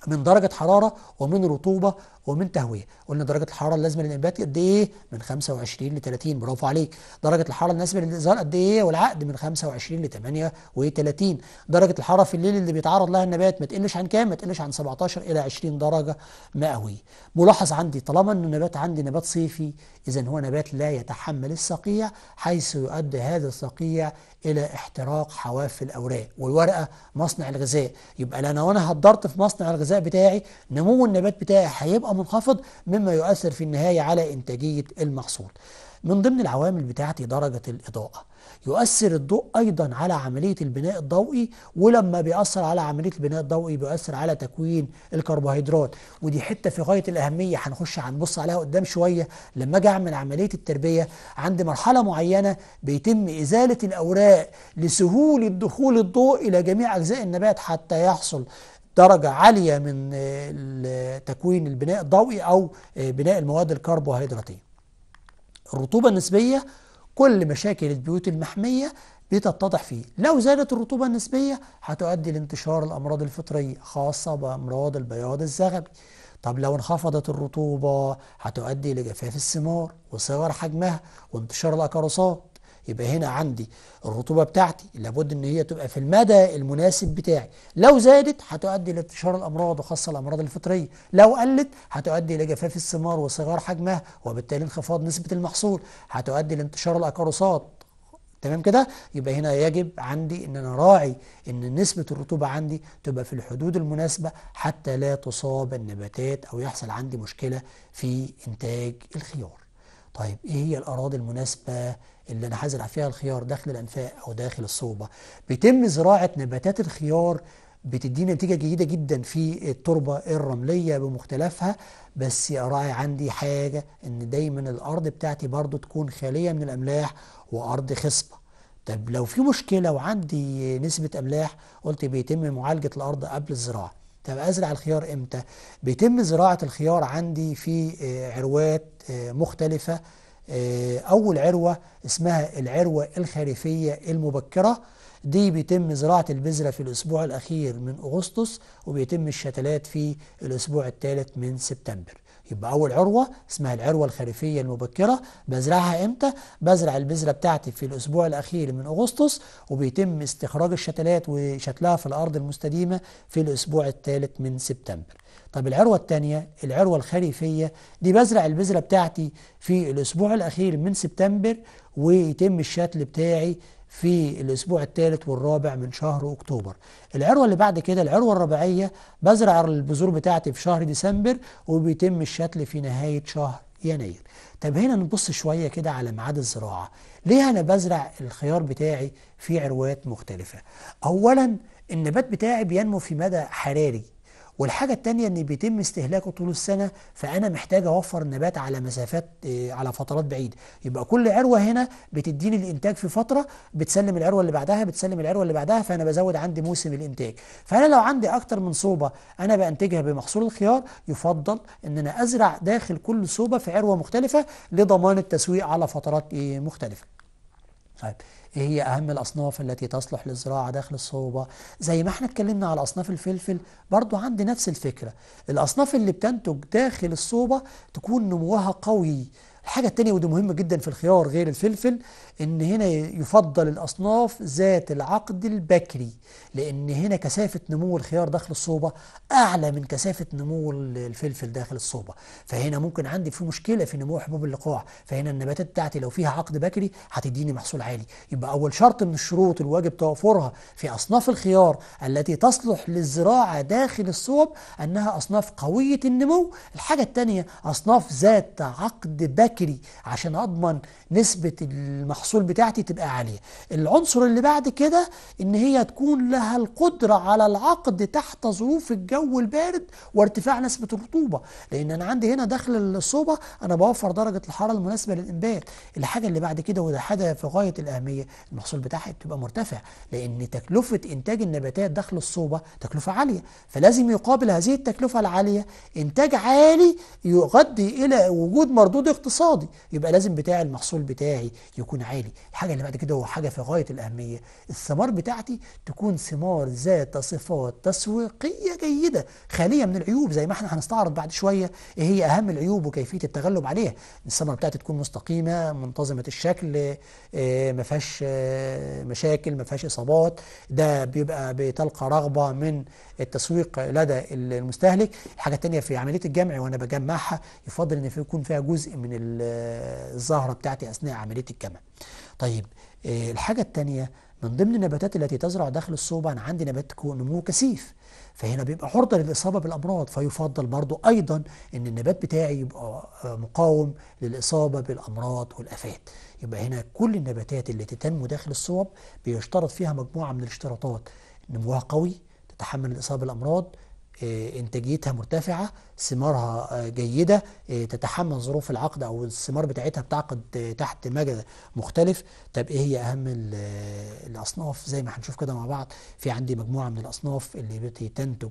من درجة حرارة ومن رطوبة ومن تهويه قلنا درجه الحراره اللازمه للنبات قد ايه من 25 ل 30 برافو عليك درجه الحراره اللازمة للازهار قد ايه والعقد من 25 ل 38 درجه الحراره في الليل اللي بيتعرض لها النبات ما تقلش عن كام ما تقلش عن 17 الى 20 درجه مئويه ملاحظ عندي طالما ان النبات عندي نبات صيفي اذا هو نبات لا يتحمل الصقيع حيث يؤدي هذا الصقيع الى احتراق حواف الاوراق والورقه مصنع الغذاء يبقى لو انا هدرت في مصنع الغذاء بتاعي نمو النبات بتاعي هيبقى منخفض مما يؤثر في النهاية على إنتاجية المحصول من ضمن العوامل بتاعتي درجة الإضاءة يؤثر الضوء أيضا على عملية البناء الضوئي ولما بيأثر على عملية البناء الضوئي بيأثر على تكوين الكربوهيدرات ودي حتة في غاية الأهمية هنخش هنبص عليها قدام شوية لما أجي أعمل عملية التربية عند مرحلة معينة بيتم إزالة الأوراق لسهولة دخول الضوء إلى جميع أجزاء النبات حتى يحصل درجة عالية من تكوين البناء الضوئي أو بناء المواد الكربوهيدراتية الرطوبة النسبية كل مشاكل البيوت المحمية بتتضح فيه لو زادت الرطوبة النسبية هتؤدي لانتشار الأمراض الفطرية خاصة بأمراض البياض الزغبي طب لو انخفضت الرطوبة هتؤدي لجفاف الثمار وصغر حجمها وانتشار الأكاروسات يبقى هنا عندي الرطوبة بتاعتي لابد ان هي تبقى في المدى المناسب بتاعي لو زادت هتؤدي لانتشار الامراض وخاصة الامراض الفطرية لو قلت هتؤدي لجفاف الثمار وصغار حجمها وبالتالي انخفاض نسبة المحصول هتؤدي لانتشار الاكاروسات تمام كده يبقى هنا يجب عندي ان انا راعي ان نسبه الرطوبه عندي تبقى في الحدود المناسبه حتى لا تصاب النباتات او يحصل عندي مشكله في انتاج الخيار طيب ايه هي الاراضي المناسبه اللي أنا هزرع فيها الخيار داخل الأنفاق أو داخل الصوبة بيتم زراعة نباتات الخيار بتدينا نتيجة جيدة جدا في التربة الرملية بمختلفها بس راعي عندي حاجة ان دايما الارض بتاعتي برضو تكون خالية من الاملاح وارض خصبة طب لو في مشكلة وعندي نسبة املاح قلت بيتم معالجة الارض قبل الزراعة طب ازرع الخيار امتى بيتم زراعة الخيار عندي في آه، عروات آه، مختلفة آه، أول عروة اسمها العروة الخريفية المبكرة دي بيتم زراعة البذرة في الأسبوع الأخير من أغسطس وبيتم الشتلات في الأسبوع الثالث من سبتمبر يبقى أول عروة اسمها العروة الخريفية المبكرة بزرعها إمتى؟ بزرع البذرة بتاعتي في الأسبوع الأخير من أغسطس وبيتم استخراج الشتلات وشتلها في الأرض المستديمة في الأسبوع الثالث من سبتمبر طب العروة الثانية العروة الخريفية دي بزرع البذرة بتاعتي في الأسبوع الأخير من سبتمبر ويتم الشتل بتاعي في الأسبوع الثالث والرابع من شهر أكتوبر العروة اللي بعد كده العروة الربيعية بزرع البذور بتاعتي في شهر ديسمبر وبيتم الشتل في نهاية شهر يناير طب هنا نبص شوية كده على ميعاد الزراعة ليه أنا بزرع الخيار بتاعي في عروات مختلفة أولا النبات بتاعي بينمو في مدى حراري والحاجة التانية ان بيتم استهلاكه طول السنة فانا محتاج اوفر النبات على مسافات آه، على فترات بعيدة يبقى كل عروة هنا بتديني الانتاج في فترة بتسلم العروة اللي بعدها بتسلم العروة اللي بعدها فانا بزود عندي موسم الانتاج فانا لو عندي اكتر من صوبة انا بانتجها بمحصول الخيار يفضل ان انا ازرع داخل كل صوبة في عروة مختلفة لضمان التسويق على فترات آه، مختلفة طيب ايه هي اهم الاصناف التي تصلح للزراعه داخل الصوبه زي ما احنا اتكلمنا على اصناف الفلفل برضو عندي نفس الفكره الاصناف اللي بتنتج داخل الصوبه تكون نموها قوي الحاجة التانية ودي مهمة جدا في الخيار غير الفلفل ان هنا يفضل الاصناف ذات العقد البكري لان هنا كثافة نمو الخيار داخل الصوبة اعلى من كثافة نمو الفلفل داخل الصوبة فهنا ممكن عندي في مشكلة في نمو حبوب اللقاح فهنا النباتات بتاعتي لو فيها عقد بكري هتديني محصول عالي يبقى اول شرط من الشروط الواجب توفرها في اصناف الخيار التي تصلح للزراعة داخل الصوب انها اصناف قوية النمو الحاجة التانية اصناف ذات عقد بكري بكري عشان اضمن نسبه المحصول بتاعتي تبقى عاليه العنصر اللي بعد كده ان هي تكون لها القدره على العقد تحت ظروف الجو البارد وارتفاع نسبه الرطوبه لان انا عندي هنا داخل الصوبه انا بوفر درجه الحراره المناسبه للانبات الحاجه اللي بعد كده وده حاجه في غايه الاهميه المحصول بتاعها بتبقى مرتفع لان تكلفه انتاج النباتات داخل الصوبه تكلفه عاليه فلازم يقابل هذه التكلفه العاليه انتاج عالي يؤدي الى وجود مردود اقتصادي اقتصادي يبقى لازم بتاع المحصول بتاعي يكون عالي الحاجة اللي بعد كده هو حاجة في غاية الأهمية الثمار بتاعتي تكون ثمار ذات صفات تسويقية جيدة خالية من العيوب زي ما احنا هنستعرض بعد شوية ايه هي أهم العيوب وكيفية التغلب عليها الثمار بتاعتي تكون مستقيمة منتظمة الشكل آه، ما فيهاش آه، مشاكل ما فيهاش إصابات ده بيبقى بتلقى رغبة من التسويق لدى المستهلك الحاجة التانية في عملية الجمع وأنا بجمعها يفضل إن يكون فيها جزء من الزهرة بتاعتي أثناء عملية الكمع طيب آه، الحاجة الثانية من ضمن النباتات التي تزرع داخل الصوبة أنا عندي نبات نمو كثيف فهنا بيبقى عرضة للإصابة بالأمراض فيفضل برضو أيضا أن النبات بتاعي يبقى آه، مقاوم للإصابة بالأمراض والآفات يبقى هنا كل النباتات التي تنمو داخل الصوب بيشترط فيها مجموعة من الاشتراطات نموها قوي تتحمل الإصابة بالأمراض آه، انتاجيتها مرتفعه ثمارها آه، جيده آه، تتحمل ظروف العقد او الثمار بتاعتها بتعقد تحت مجد مختلف طب ايه هي اهم الاصناف زي ما هنشوف كده مع بعض في عندي مجموعه من الاصناف اللي بتنتج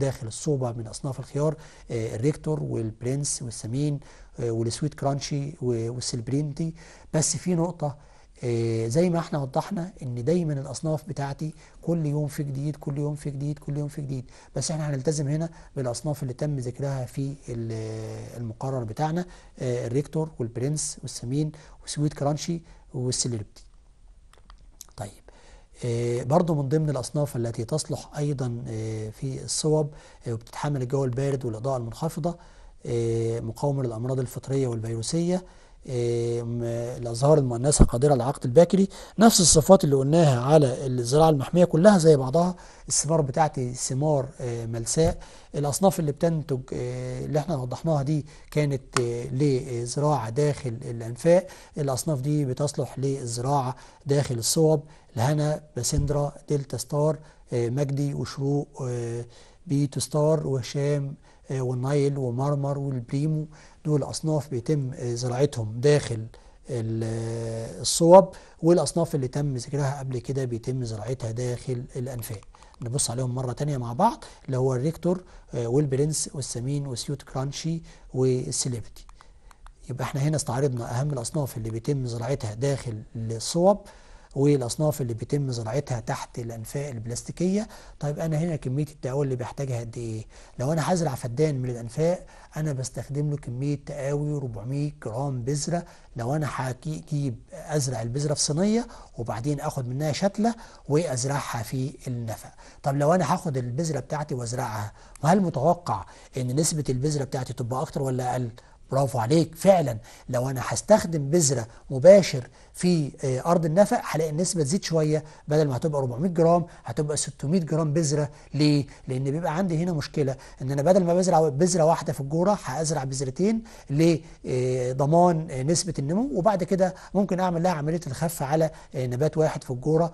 داخل الصوبه من اصناف الخيار الريكتور والبرنس والسمين والسويت كرانشي والسلبرينتي بس في نقطه آه، زي ما احنا وضحنا ان دايما الاصناف بتاعتي كل يوم في جديد كل يوم في جديد كل يوم في جديد بس احنا هنلتزم هنا بالاصناف اللي تم ذكرها في المقرر بتاعنا آه، الريكتور والبرنس والسمين وسويت كرانشي والسليبتي طيب آه، برضو من ضمن الأصناف التي تصلح أيضا في الصوب وبتتحمل الجو البارد والإضاءة المنخفضة مقاومة للأمراض الفطرية والفيروسية إيه، الازهار المؤنثه قادره على عقد الباكري نفس الصفات اللي قلناها على الزراعه المحميه كلها زي بعضها الثمار بتاعتي ثمار آه، ملساء الاصناف اللي بتنتج آه، اللي احنا وضحناها دي كانت آه، لزراعه داخل الانفاق الاصناف دي بتصلح للزراعه داخل الصوب لهنا باسندرا دلتا ستار مجدي وشروق بيتو ستار وهشام آه، والنايل ومرمر والبريمو دول أصناف بيتم آه، زراعتهم داخل آه، الصوب والأصناف اللي تم ذكرها قبل كده بيتم زراعتها داخل الأنفاق نبص عليهم مرة تانية مع بعض اللي هو الريكتور والبرنس والسمين والسيوت كرانشي والسليبتي يبقى احنا هنا استعرضنا أهم الأصناف اللي بيتم زراعتها داخل الصوب والاصناف اللي بيتم زراعتها تحت الانفاق البلاستيكيه طيب انا هنا كميه التقاوي اللي بحتاجها قد ايه لو انا هزرع فدان من الانفاق انا بستخدم له كميه تقاوي 400 جرام بذره لو انا هجيب ازرع البذره في صينيه وبعدين اخد منها شتله وازرعها في النفق طب لو انا هاخد البذره بتاعتي وازرعها هل متوقع ان نسبه البذره بتاعتي تبقى اكتر ولا اقل برافو عليك فعلا لو انا هستخدم بذره مباشر في آه، ارض النفق هلاقي النسبه تزيد شويه بدل ما هتبقى 400 جرام هتبقى 600 جرام بذره ليه؟ لان بيبقى عندي هنا مشكله ان انا بدل ما بزرع بذره واحده في الجوره هازرع بذرتين لضمان آه، آه، نسبه النمو وبعد كده ممكن اعمل لها عمليه الخف على نبات واحد في الجوره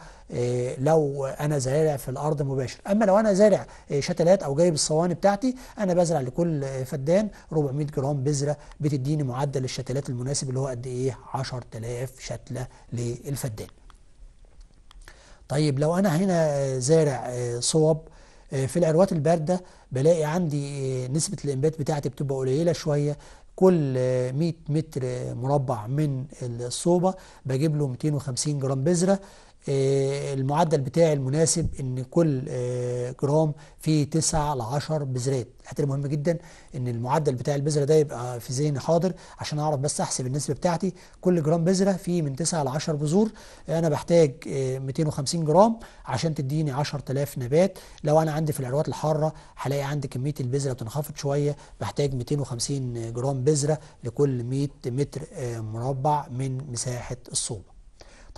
لو انا زارع في الارض مباشر اما لو انا زارع شتلات او جايب الصواني بتاعتي انا بزرع لكل فدان 400 جرام بذره بتديني معدل الشتلات المناسب اللي هو قد ايه 10000 شتله الكتلة للفدان طيب لو أنا هنا زارع آه، صوب آه، في العروات الباردة بلاقي عندي آه، نسبة الإنبات بتاعتي بتبقى قليلة شوية كل 100 متر مربع من الصوبة بجيب له 250 جرام بذرة آه، المعدل بتاعي المناسب ان كل آه، جرام فيه 9 ل 10 بذرات حته مهم جدا ان المعدل بتاع البذره ده يبقى في ذهني حاضر عشان اعرف بس احسب النسبه بتاعتي كل جرام بذره فيه من 9 ل 10 بذور انا بحتاج 250 آه، جرام عشان تديني 10000 نبات لو انا عندي في العروات الحاره هلاقي عندي كميه البذره بتنخفض شويه بحتاج 250 جرام بذره لكل 100 متر مربع من مساحه الصوبه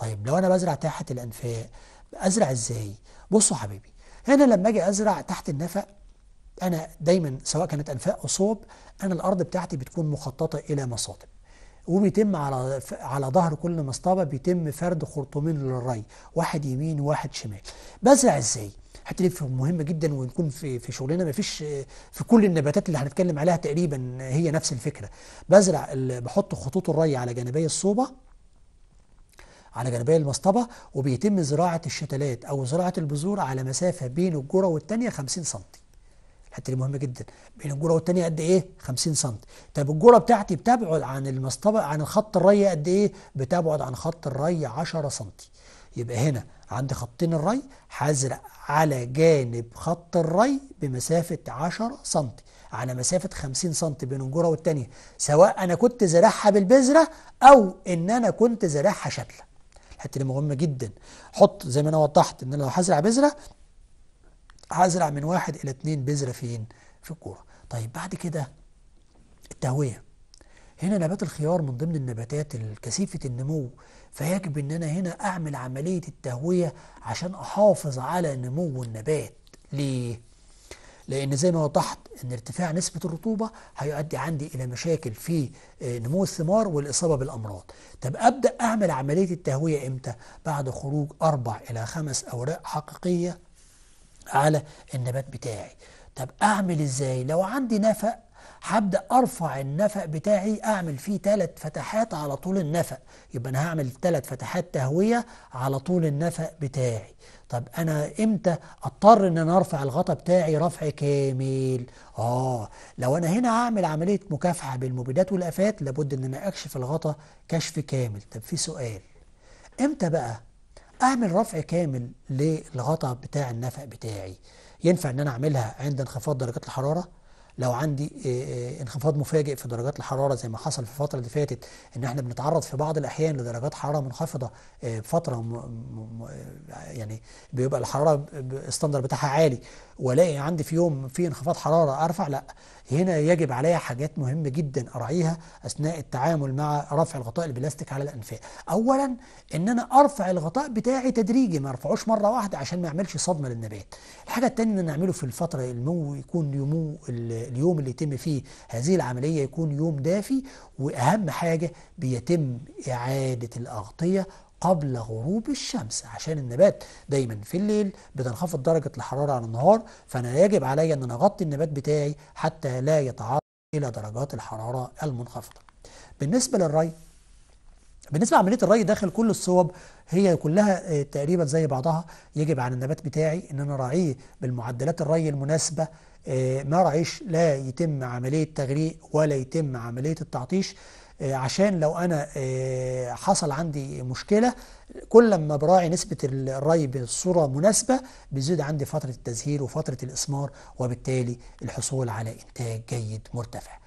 طيب لو أنا بزرع تحت الأنفاق أزرع إزاي؟ بصوا حبيبي هنا لما أجي أزرع تحت النفق أنا دايما سواء كانت أنفاق أو صوب أنا الأرض بتاعتي بتكون مخططة إلى مصاطب وبيتم على على ظهر كل مصطبه بيتم فرد خرطومين للري واحد يمين وواحد شمال بزرع ازاي حته دي مهمه جدا ونكون في في شغلنا ما فيش في كل النباتات اللي هنتكلم عليها تقريبا هي نفس الفكره بزرع بحط خطوط الري على جانبي الصوبه على جنبي المصطبة وبيتم زراعة الشتلات أو زراعة البذور على مسافة بين الجرة والتانية 50 سم الحته دي مهمه جدا بين الجرة والتانية قد ايه 50 سم طب الجرة بتاعتي بتبعد عن المصطبة عن خط الري قد ايه بتبعد عن خط الري 10 سم يبقى هنا عندي خطين الري هزرق على جانب خط الري بمسافة 10 سم على مسافة 50 سم بين الجرة والتانية سواء أنا كنت زارعها بالبذرة أو إن أنا كنت زارعها شتلة الحته دي مهمه جدا حط زي ما انا وضحت ان لو هزرع بذره هزرع من واحد الى اتنين بذره فين في الكوره طيب بعد كده التهويه هنا نبات الخيار من ضمن النباتات الكثيفة النمو فيجب ان انا هنا اعمل عملية التهوية عشان احافظ على نمو النبات ليه؟ لأن زي ما وضحت أن ارتفاع نسبة الرطوبة هيؤدي عندي إلى مشاكل في آه، نمو الثمار والإصابة بالأمراض طب أبدأ أعمل عملية التهوية إمتى؟ بعد خروج أربع إلى خمس أوراق حقيقية على النبات بتاعي طب أعمل إزاي؟ لو عندي نفق هبدا ارفع النفق بتاعي اعمل فيه ثلاث فتحات على طول النفق يبقى انا هعمل ثلاث فتحات تهويه على طول النفق بتاعي طب انا امتى اضطر ان انا ارفع الغطاء بتاعي رفع كامل اه لو انا هنا هعمل عمليه مكافحه بالمبيدات والافات لابد ان انا اكشف الغطاء كشف كامل طب في سؤال امتى بقى اعمل رفع كامل للغطاء بتاع النفق بتاعي ينفع ان انا اعملها عند انخفاض درجات الحراره لو عندي آه، آه، انخفاض مفاجئ في درجات الحراره زي ما حصل في الفتره اللي فاتت ان احنا بنتعرض في بعض الاحيان لدرجات حراره منخفضه بفتره آه، يعني بيبقى الحراره الستاندر بتاعها عالي والاقي عندي في يوم في انخفاض حراره ارفع لا هنا يجب عليا حاجات مهمة جدا أراعيها أثناء التعامل مع رفع الغطاء البلاستيك على الأنفاق أولا إن أنا أرفع الغطاء بتاعي تدريجي ما أرفعوش مرة واحدة عشان ما أعملش صدمة للنبات الحاجة التانية إن أنا أعمله في الفترة النمو يكون يومو اليوم اللي يتم فيه هذه العملية يكون يوم دافي وأهم حاجة بيتم إعادة الأغطية قبل غروب الشمس عشان النبات دايما في الليل بتنخفض درجة الحرارة عن النهار فأنا يجب علي أن أنا أغطي النبات بتاعي حتى لا يتعرض إلى درجات الحرارة المنخفضة بالنسبة للري بالنسبة لعملية الري داخل كل الصوب هي كلها آه، تقريبا زي بعضها يجب على النبات بتاعي ان انا راعيه بالمعدلات الري المناسبة آه، ما راعيش لا يتم عملية تغريق ولا يتم عملية التعطيش آه، عشان لو انا آه، حصل عندي مشكله كل ما براعي نسبه الري بصوره مناسبه بيزيد عندي فتره التزهير وفتره الاسمار وبالتالي الحصول على انتاج جيد مرتفع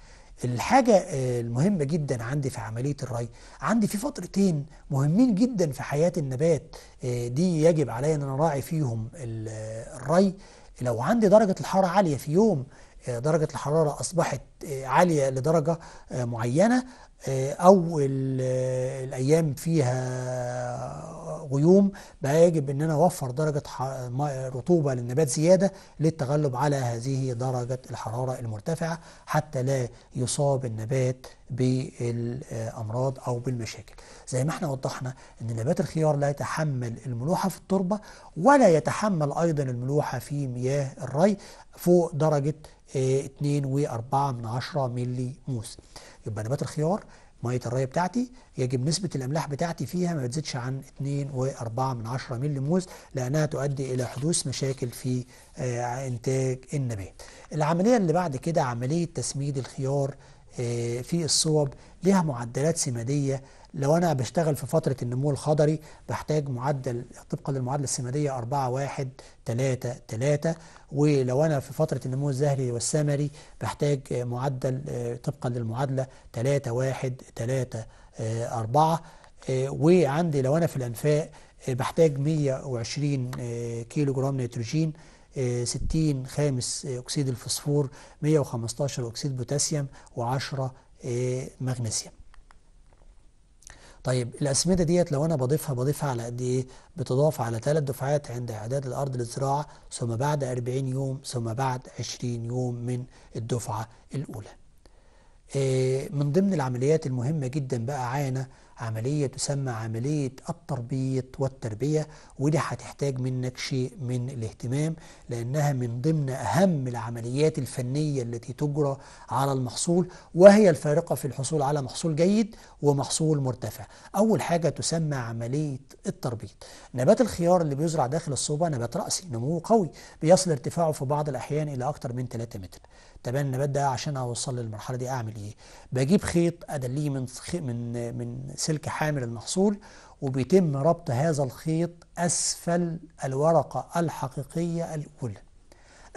الحاجة آه، المهمة جدا عندي في عملية الري عندي في فترتين مهمين جدا في حياة النبات دي يجب علي ان انا اراعي فيهم الري لو عندي درجة الحرارة عالية في يوم درجة الحرارة أصبحت عالية لدرجة معينة آه، او آه، الايام فيها غيوم بقى يجب ان انا اوفر درجه رطوبه للنبات زياده للتغلب على هذه درجه الحراره المرتفعه حتى لا يصاب النبات بالامراض او بالمشاكل زي ما احنا وضحنا ان نبات الخيار لا يتحمل الملوحه في التربه ولا يتحمل ايضا الملوحه في مياه الري فوق درجه 2.4 آه، من 10 ملي موس يبقى نبات الخيار ميه الري بتاعتي يجب نسبه الاملاح بتاعتي فيها ما تزيدش عن 2.4 من 10 ملي موز لانها تؤدي الى حدوث مشاكل في آه، انتاج النبات. العمليه اللي بعد كده عمليه تسميد الخيار آه، في الصوب ليها معدلات سمادية لو أنا بشتغل في فترة النمو الخضري بحتاج معدل طبقا للمعادلة السمادية 4 1 3 3 ولو أنا في فترة النمو الزهري والسمري بحتاج معدل آه، طبقا للمعادلة 3 1 3 4 وعندي لو أنا في الأنفاق آه، بحتاج 120 كيلو جرام نيتروجين 60 آه، خامس أكسيد الفسفور 115 أكسيد بوتاسيوم و10 آه، مغنيسيوم طيب الأسمدة ديت لو أنا بضيفها بضيفها على قد إيه؟ بتضاف على ثلاث دفعات عند إعداد الأرض للزراعة ثم بعد 40 يوم ثم بعد 20 يوم من الدفعة الأولى. آه، من ضمن العمليات المهمة جدا بقى عانه عملية تسمى عملية التربيط والتربية ودي هتحتاج منك شيء من الاهتمام لأنها من ضمن أهم العمليات الفنية التي تجرى على المحصول وهي الفارقة في الحصول على محصول جيد ومحصول مرتفع أول حاجة تسمى عملية التربيط نبات الخيار اللي بيزرع داخل الصوبة نبات رأسي نموه قوي بيصل ارتفاعه في بعض الأحيان إلى أكتر من 3 متر طب النبات ده عشان أوصل للمرحلة دي أعمل إيه؟ بجيب خيط أدليه من من من سلك حامل المحصول وبيتم ربط هذا الخيط أسفل الورقة الحقيقية الأولى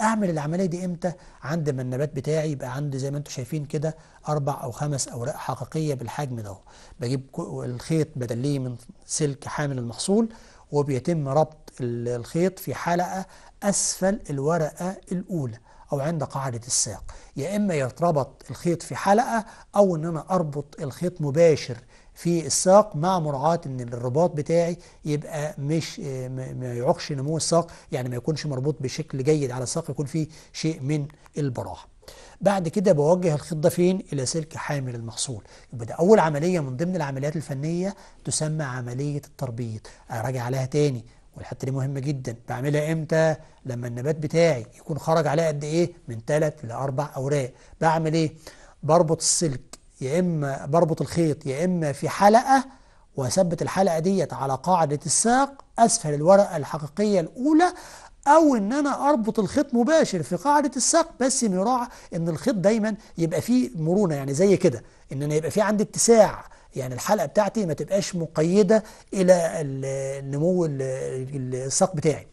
اعمل العمليه دي امتى عند ما النبات بتاعي يبقى عندي زي ما انتم شايفين كده اربع او خمس اوراق حقيقيه بالحجم ده بجيب الخيط بدليه من سلك حامل المحصول وبيتم ربط الخيط في حلقه اسفل الورقه الاولى او عند قاعده الساق يا اما يتربط الخيط في حلقه او ان انا اربط الخيط مباشر في الساق مع مراعاة ان الرباط بتاعي يبقى مش آه، ما يعوقش نمو الساق يعني ما يكونش مربوط بشكل جيد على الساق يكون فيه شيء من البراحة بعد كده بوجه الخيط ده فين الى سلك حامل المحصول يبقى ده اول عمليه من ضمن العمليات الفنيه تسمى عمليه التربيط اراجع عليها تاني والحته دي مهمه جدا بعملها امتى لما النبات بتاعي يكون خرج عليه قد ايه من ثلاث لاربع اوراق بعمل ايه بربط السلك يا إما بربط الخيط يا إما في حلقة وأثبت الحلقة ديت على قاعدة الساق أسفل الورقة الحقيقية الأولى أو إن أنا أربط الخيط مباشر في قاعدة الساق بس مراع إن الخيط دايما يبقى فيه مرونة يعني زي كده إن أنا يبقى فيه عندي اتساع يعني الحلقه بتاعتي ما تبقاش مقيده الى النمو الساق بتاعي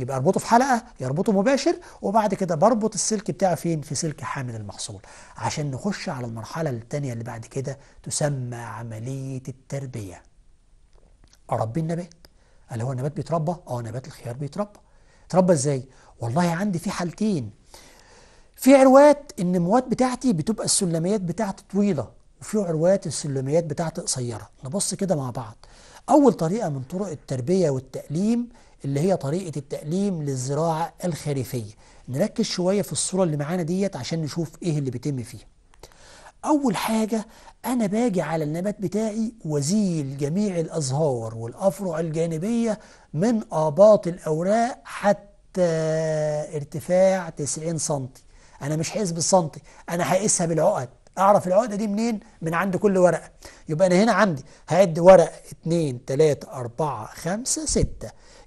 يبقى اربطه في حلقه يربطه مباشر وبعد كده بربط السلك بتاعه فين في سلك حامل المحصول عشان نخش على المرحله الثانيه اللي بعد كده تسمى عمليه التربيه اربي النبات هل هو النبات بيتربى اه نبات الخيار بيتربى اتربى ازاي والله عندي في حالتين في عروات النموات بتاعتي بتبقى السلميات بتاعتي طويله وفي عروات السلميات بتاعتي قصيره نبص كده مع بعض اول طريقه من طرق التربيه والتأليم اللي هي طريقة التقليم للزراعة الخريفية نركز شوية في الصورة اللي معانا ديت عشان نشوف ايه اللي بيتم فيها أول حاجة أنا باجي على النبات بتاعي وزيل جميع الأزهار والأفرع الجانبية من آباط الأوراق حتى ارتفاع 90 سنتي أنا مش هقيس بالسنتي أنا هقيسها بالعقد اعرف العقده دي منين من عند كل ورقه يبقى انا هنا عندي هعد ورقه 2 3 4 5 6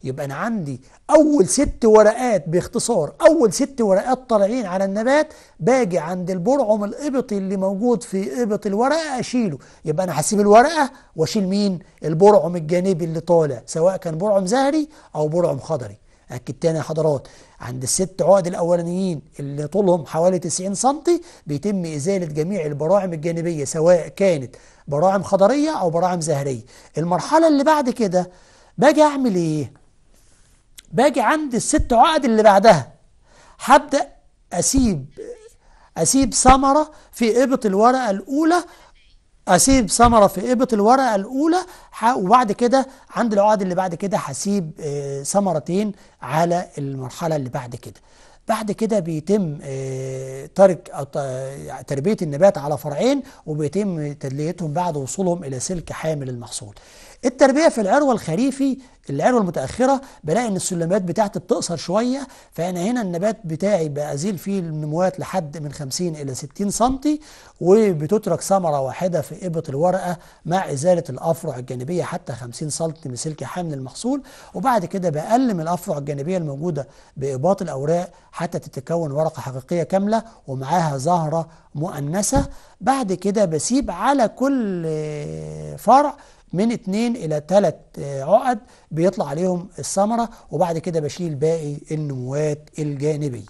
يبقى انا عندي اول ست ورقات باختصار اول ست ورقات طالعين على النبات باجي عند البرعم الابطي اللي موجود في ابط الورقه اشيله يبقى انا هسيب الورقه واشيل مين البرعم الجانبي اللي طالع سواء كان برعم زهري او برعم خضري أكد تاني يا حضرات عند الست عقد الأولانيين اللي طولهم حوالي 90 سم بيتم إزالة جميع البراعم الجانبية سواء كانت براعم خضرية أو براعم زهرية المرحلة اللي بعد كده باجي أعمل إيه؟ باجي عند الست عقد اللي بعدها هبدأ أسيب أسيب ثمرة في إبط الورقة الأولى اسيب ثمره في ابط الورقه الاولى وبعد كده عند العقد اللي بعد كده هسيب آه، ثمرتين على المرحله اللي بعد كده بعد كده بيتم آه، ترك آه، تربيه النبات على فرعين وبيتم تدليتهم بعد وصولهم الى سلك حامل المحصول التربية في العروة الخريفي العروة المتأخرة بلاقي إن السلمات بتاعتي بتقصر شوية فأنا هنا النبات بتاعي بأزيل فيه النموات لحد من 50 إلى 60 سم وبتترك ثمرة واحدة في إبط الورقة مع إزالة الأفرع الجانبية حتى 50 سم من سلك حمل المحصول وبعد كده بقلم الأفرع الجانبية الموجودة بإباط الأوراق حتى تتكون ورقة حقيقية كاملة ومعاها زهرة مؤنثة بعد كده بسيب على كل فرع من اتنين إلى تلات آه، عقد بيطلع عليهم الثمرة وبعد كده بشيل باقي النموات الجانبية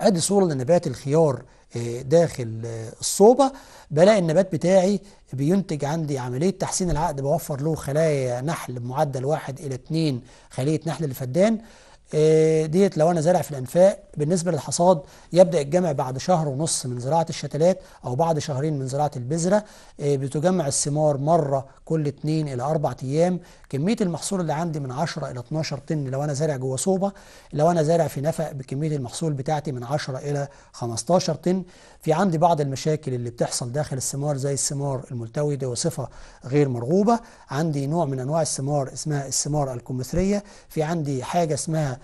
ادي صورة لنبات الخيار آه، داخل آه، الصوبة بلاقي النبات بتاعي بينتج عندي عملية تحسين العقد بوفر له خلايا نحل بمعدل واحد إلى اتنين خلية نحل الفدان آه، ديت لو انا زارع في الانفاق بالنسبه للحصاد يبدا الجمع بعد شهر ونص من زراعه الشتلات او بعد شهرين من زراعه البذره آه، بتجمع الثمار مره كل 2 الى 4 ايام كميه المحصول اللي عندي من 10 الى 12 طن لو انا زارع جوه صوبه لو انا زارع في نفق بكميه المحصول بتاعتي من 10 الى 15 طن في عندي بعض المشاكل اللي بتحصل داخل الثمار زي الثمار الملتوي ده وصفه غير مرغوبه عندي نوع من انواع الثمار اسمها الثمار الكمثريه في عندي حاجه اسمها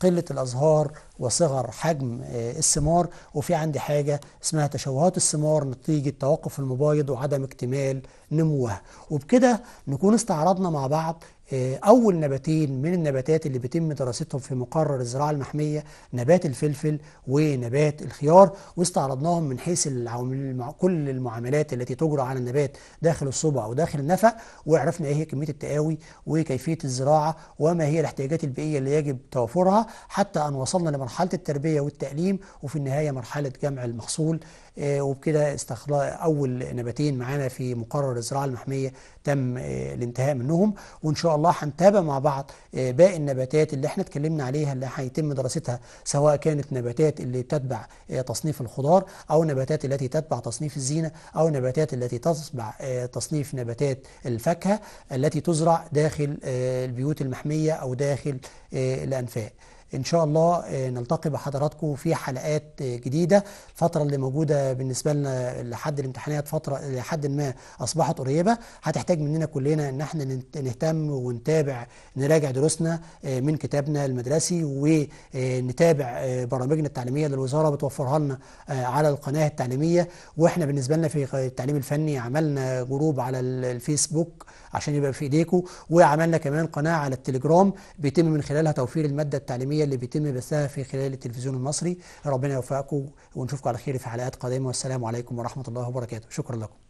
قلة الأزهار وصغر حجم آه، الثمار وفي عندي حاجة اسمها تشوهات الثمار نتيجة توقف المبايض وعدم اكتمال نموها وبكده نكون استعرضنا مع بعض آه، أول نباتين من النباتات اللي بيتم دراستهم في مقرر الزراعة المحمية نبات الفلفل ونبات الخيار واستعرضناهم من حيث كل المعاملات التي تجرى على النبات داخل الصبع وداخل النفق وعرفنا إيه هي كمية التقاوي وكيفية الزراعة وما هي الاحتياجات البيئية اللي يجب توفرها حتى أن وصلنا لمرحلة التربية والتعليم وفي النهاية مرحلة جمع المحصول آه، وبكده استخلاء أول نباتين معانا في مقرر الزراعة المحمية تم آه، الانتهاء منهم وإن شاء الله هنتابع مع بعض آه، باقي النباتات اللي احنا اتكلمنا عليها اللي هيتم دراستها سواء كانت نباتات اللي تتبع تصنيف الخضار أو نباتات التي تتبع تصنيف الزينة أو نباتات التي تتبع تصنيف نباتات الفاكهة التي تزرع داخل البيوت المحمية أو داخل الأنفاق ان شاء الله آه، نلتقي بحضراتكم في حلقات آه، جديده الفتره اللي موجوده بالنسبه لنا لحد الامتحانات فتره لحد ما اصبحت قريبه هتحتاج مننا كلنا ان احنا نهتم ونتابع نراجع دروسنا آه، من كتابنا المدرسي ونتابع برامجنا التعليميه اللي الوزاره بتوفرها لنا على القناه التعليميه واحنا بالنسبه لنا في التعليم الفني عملنا جروب على الفيسبوك عشان يبقى في ايديكم وعملنا كمان قناه على التليجرام بيتم من خلالها توفير الماده التعليميه اللي بيتم بثها في خلال التلفزيون المصري ربنا يوفقكم ونشوفكم على خير في حلقات قادمه والسلام عليكم ورحمه الله وبركاته شكرا لكم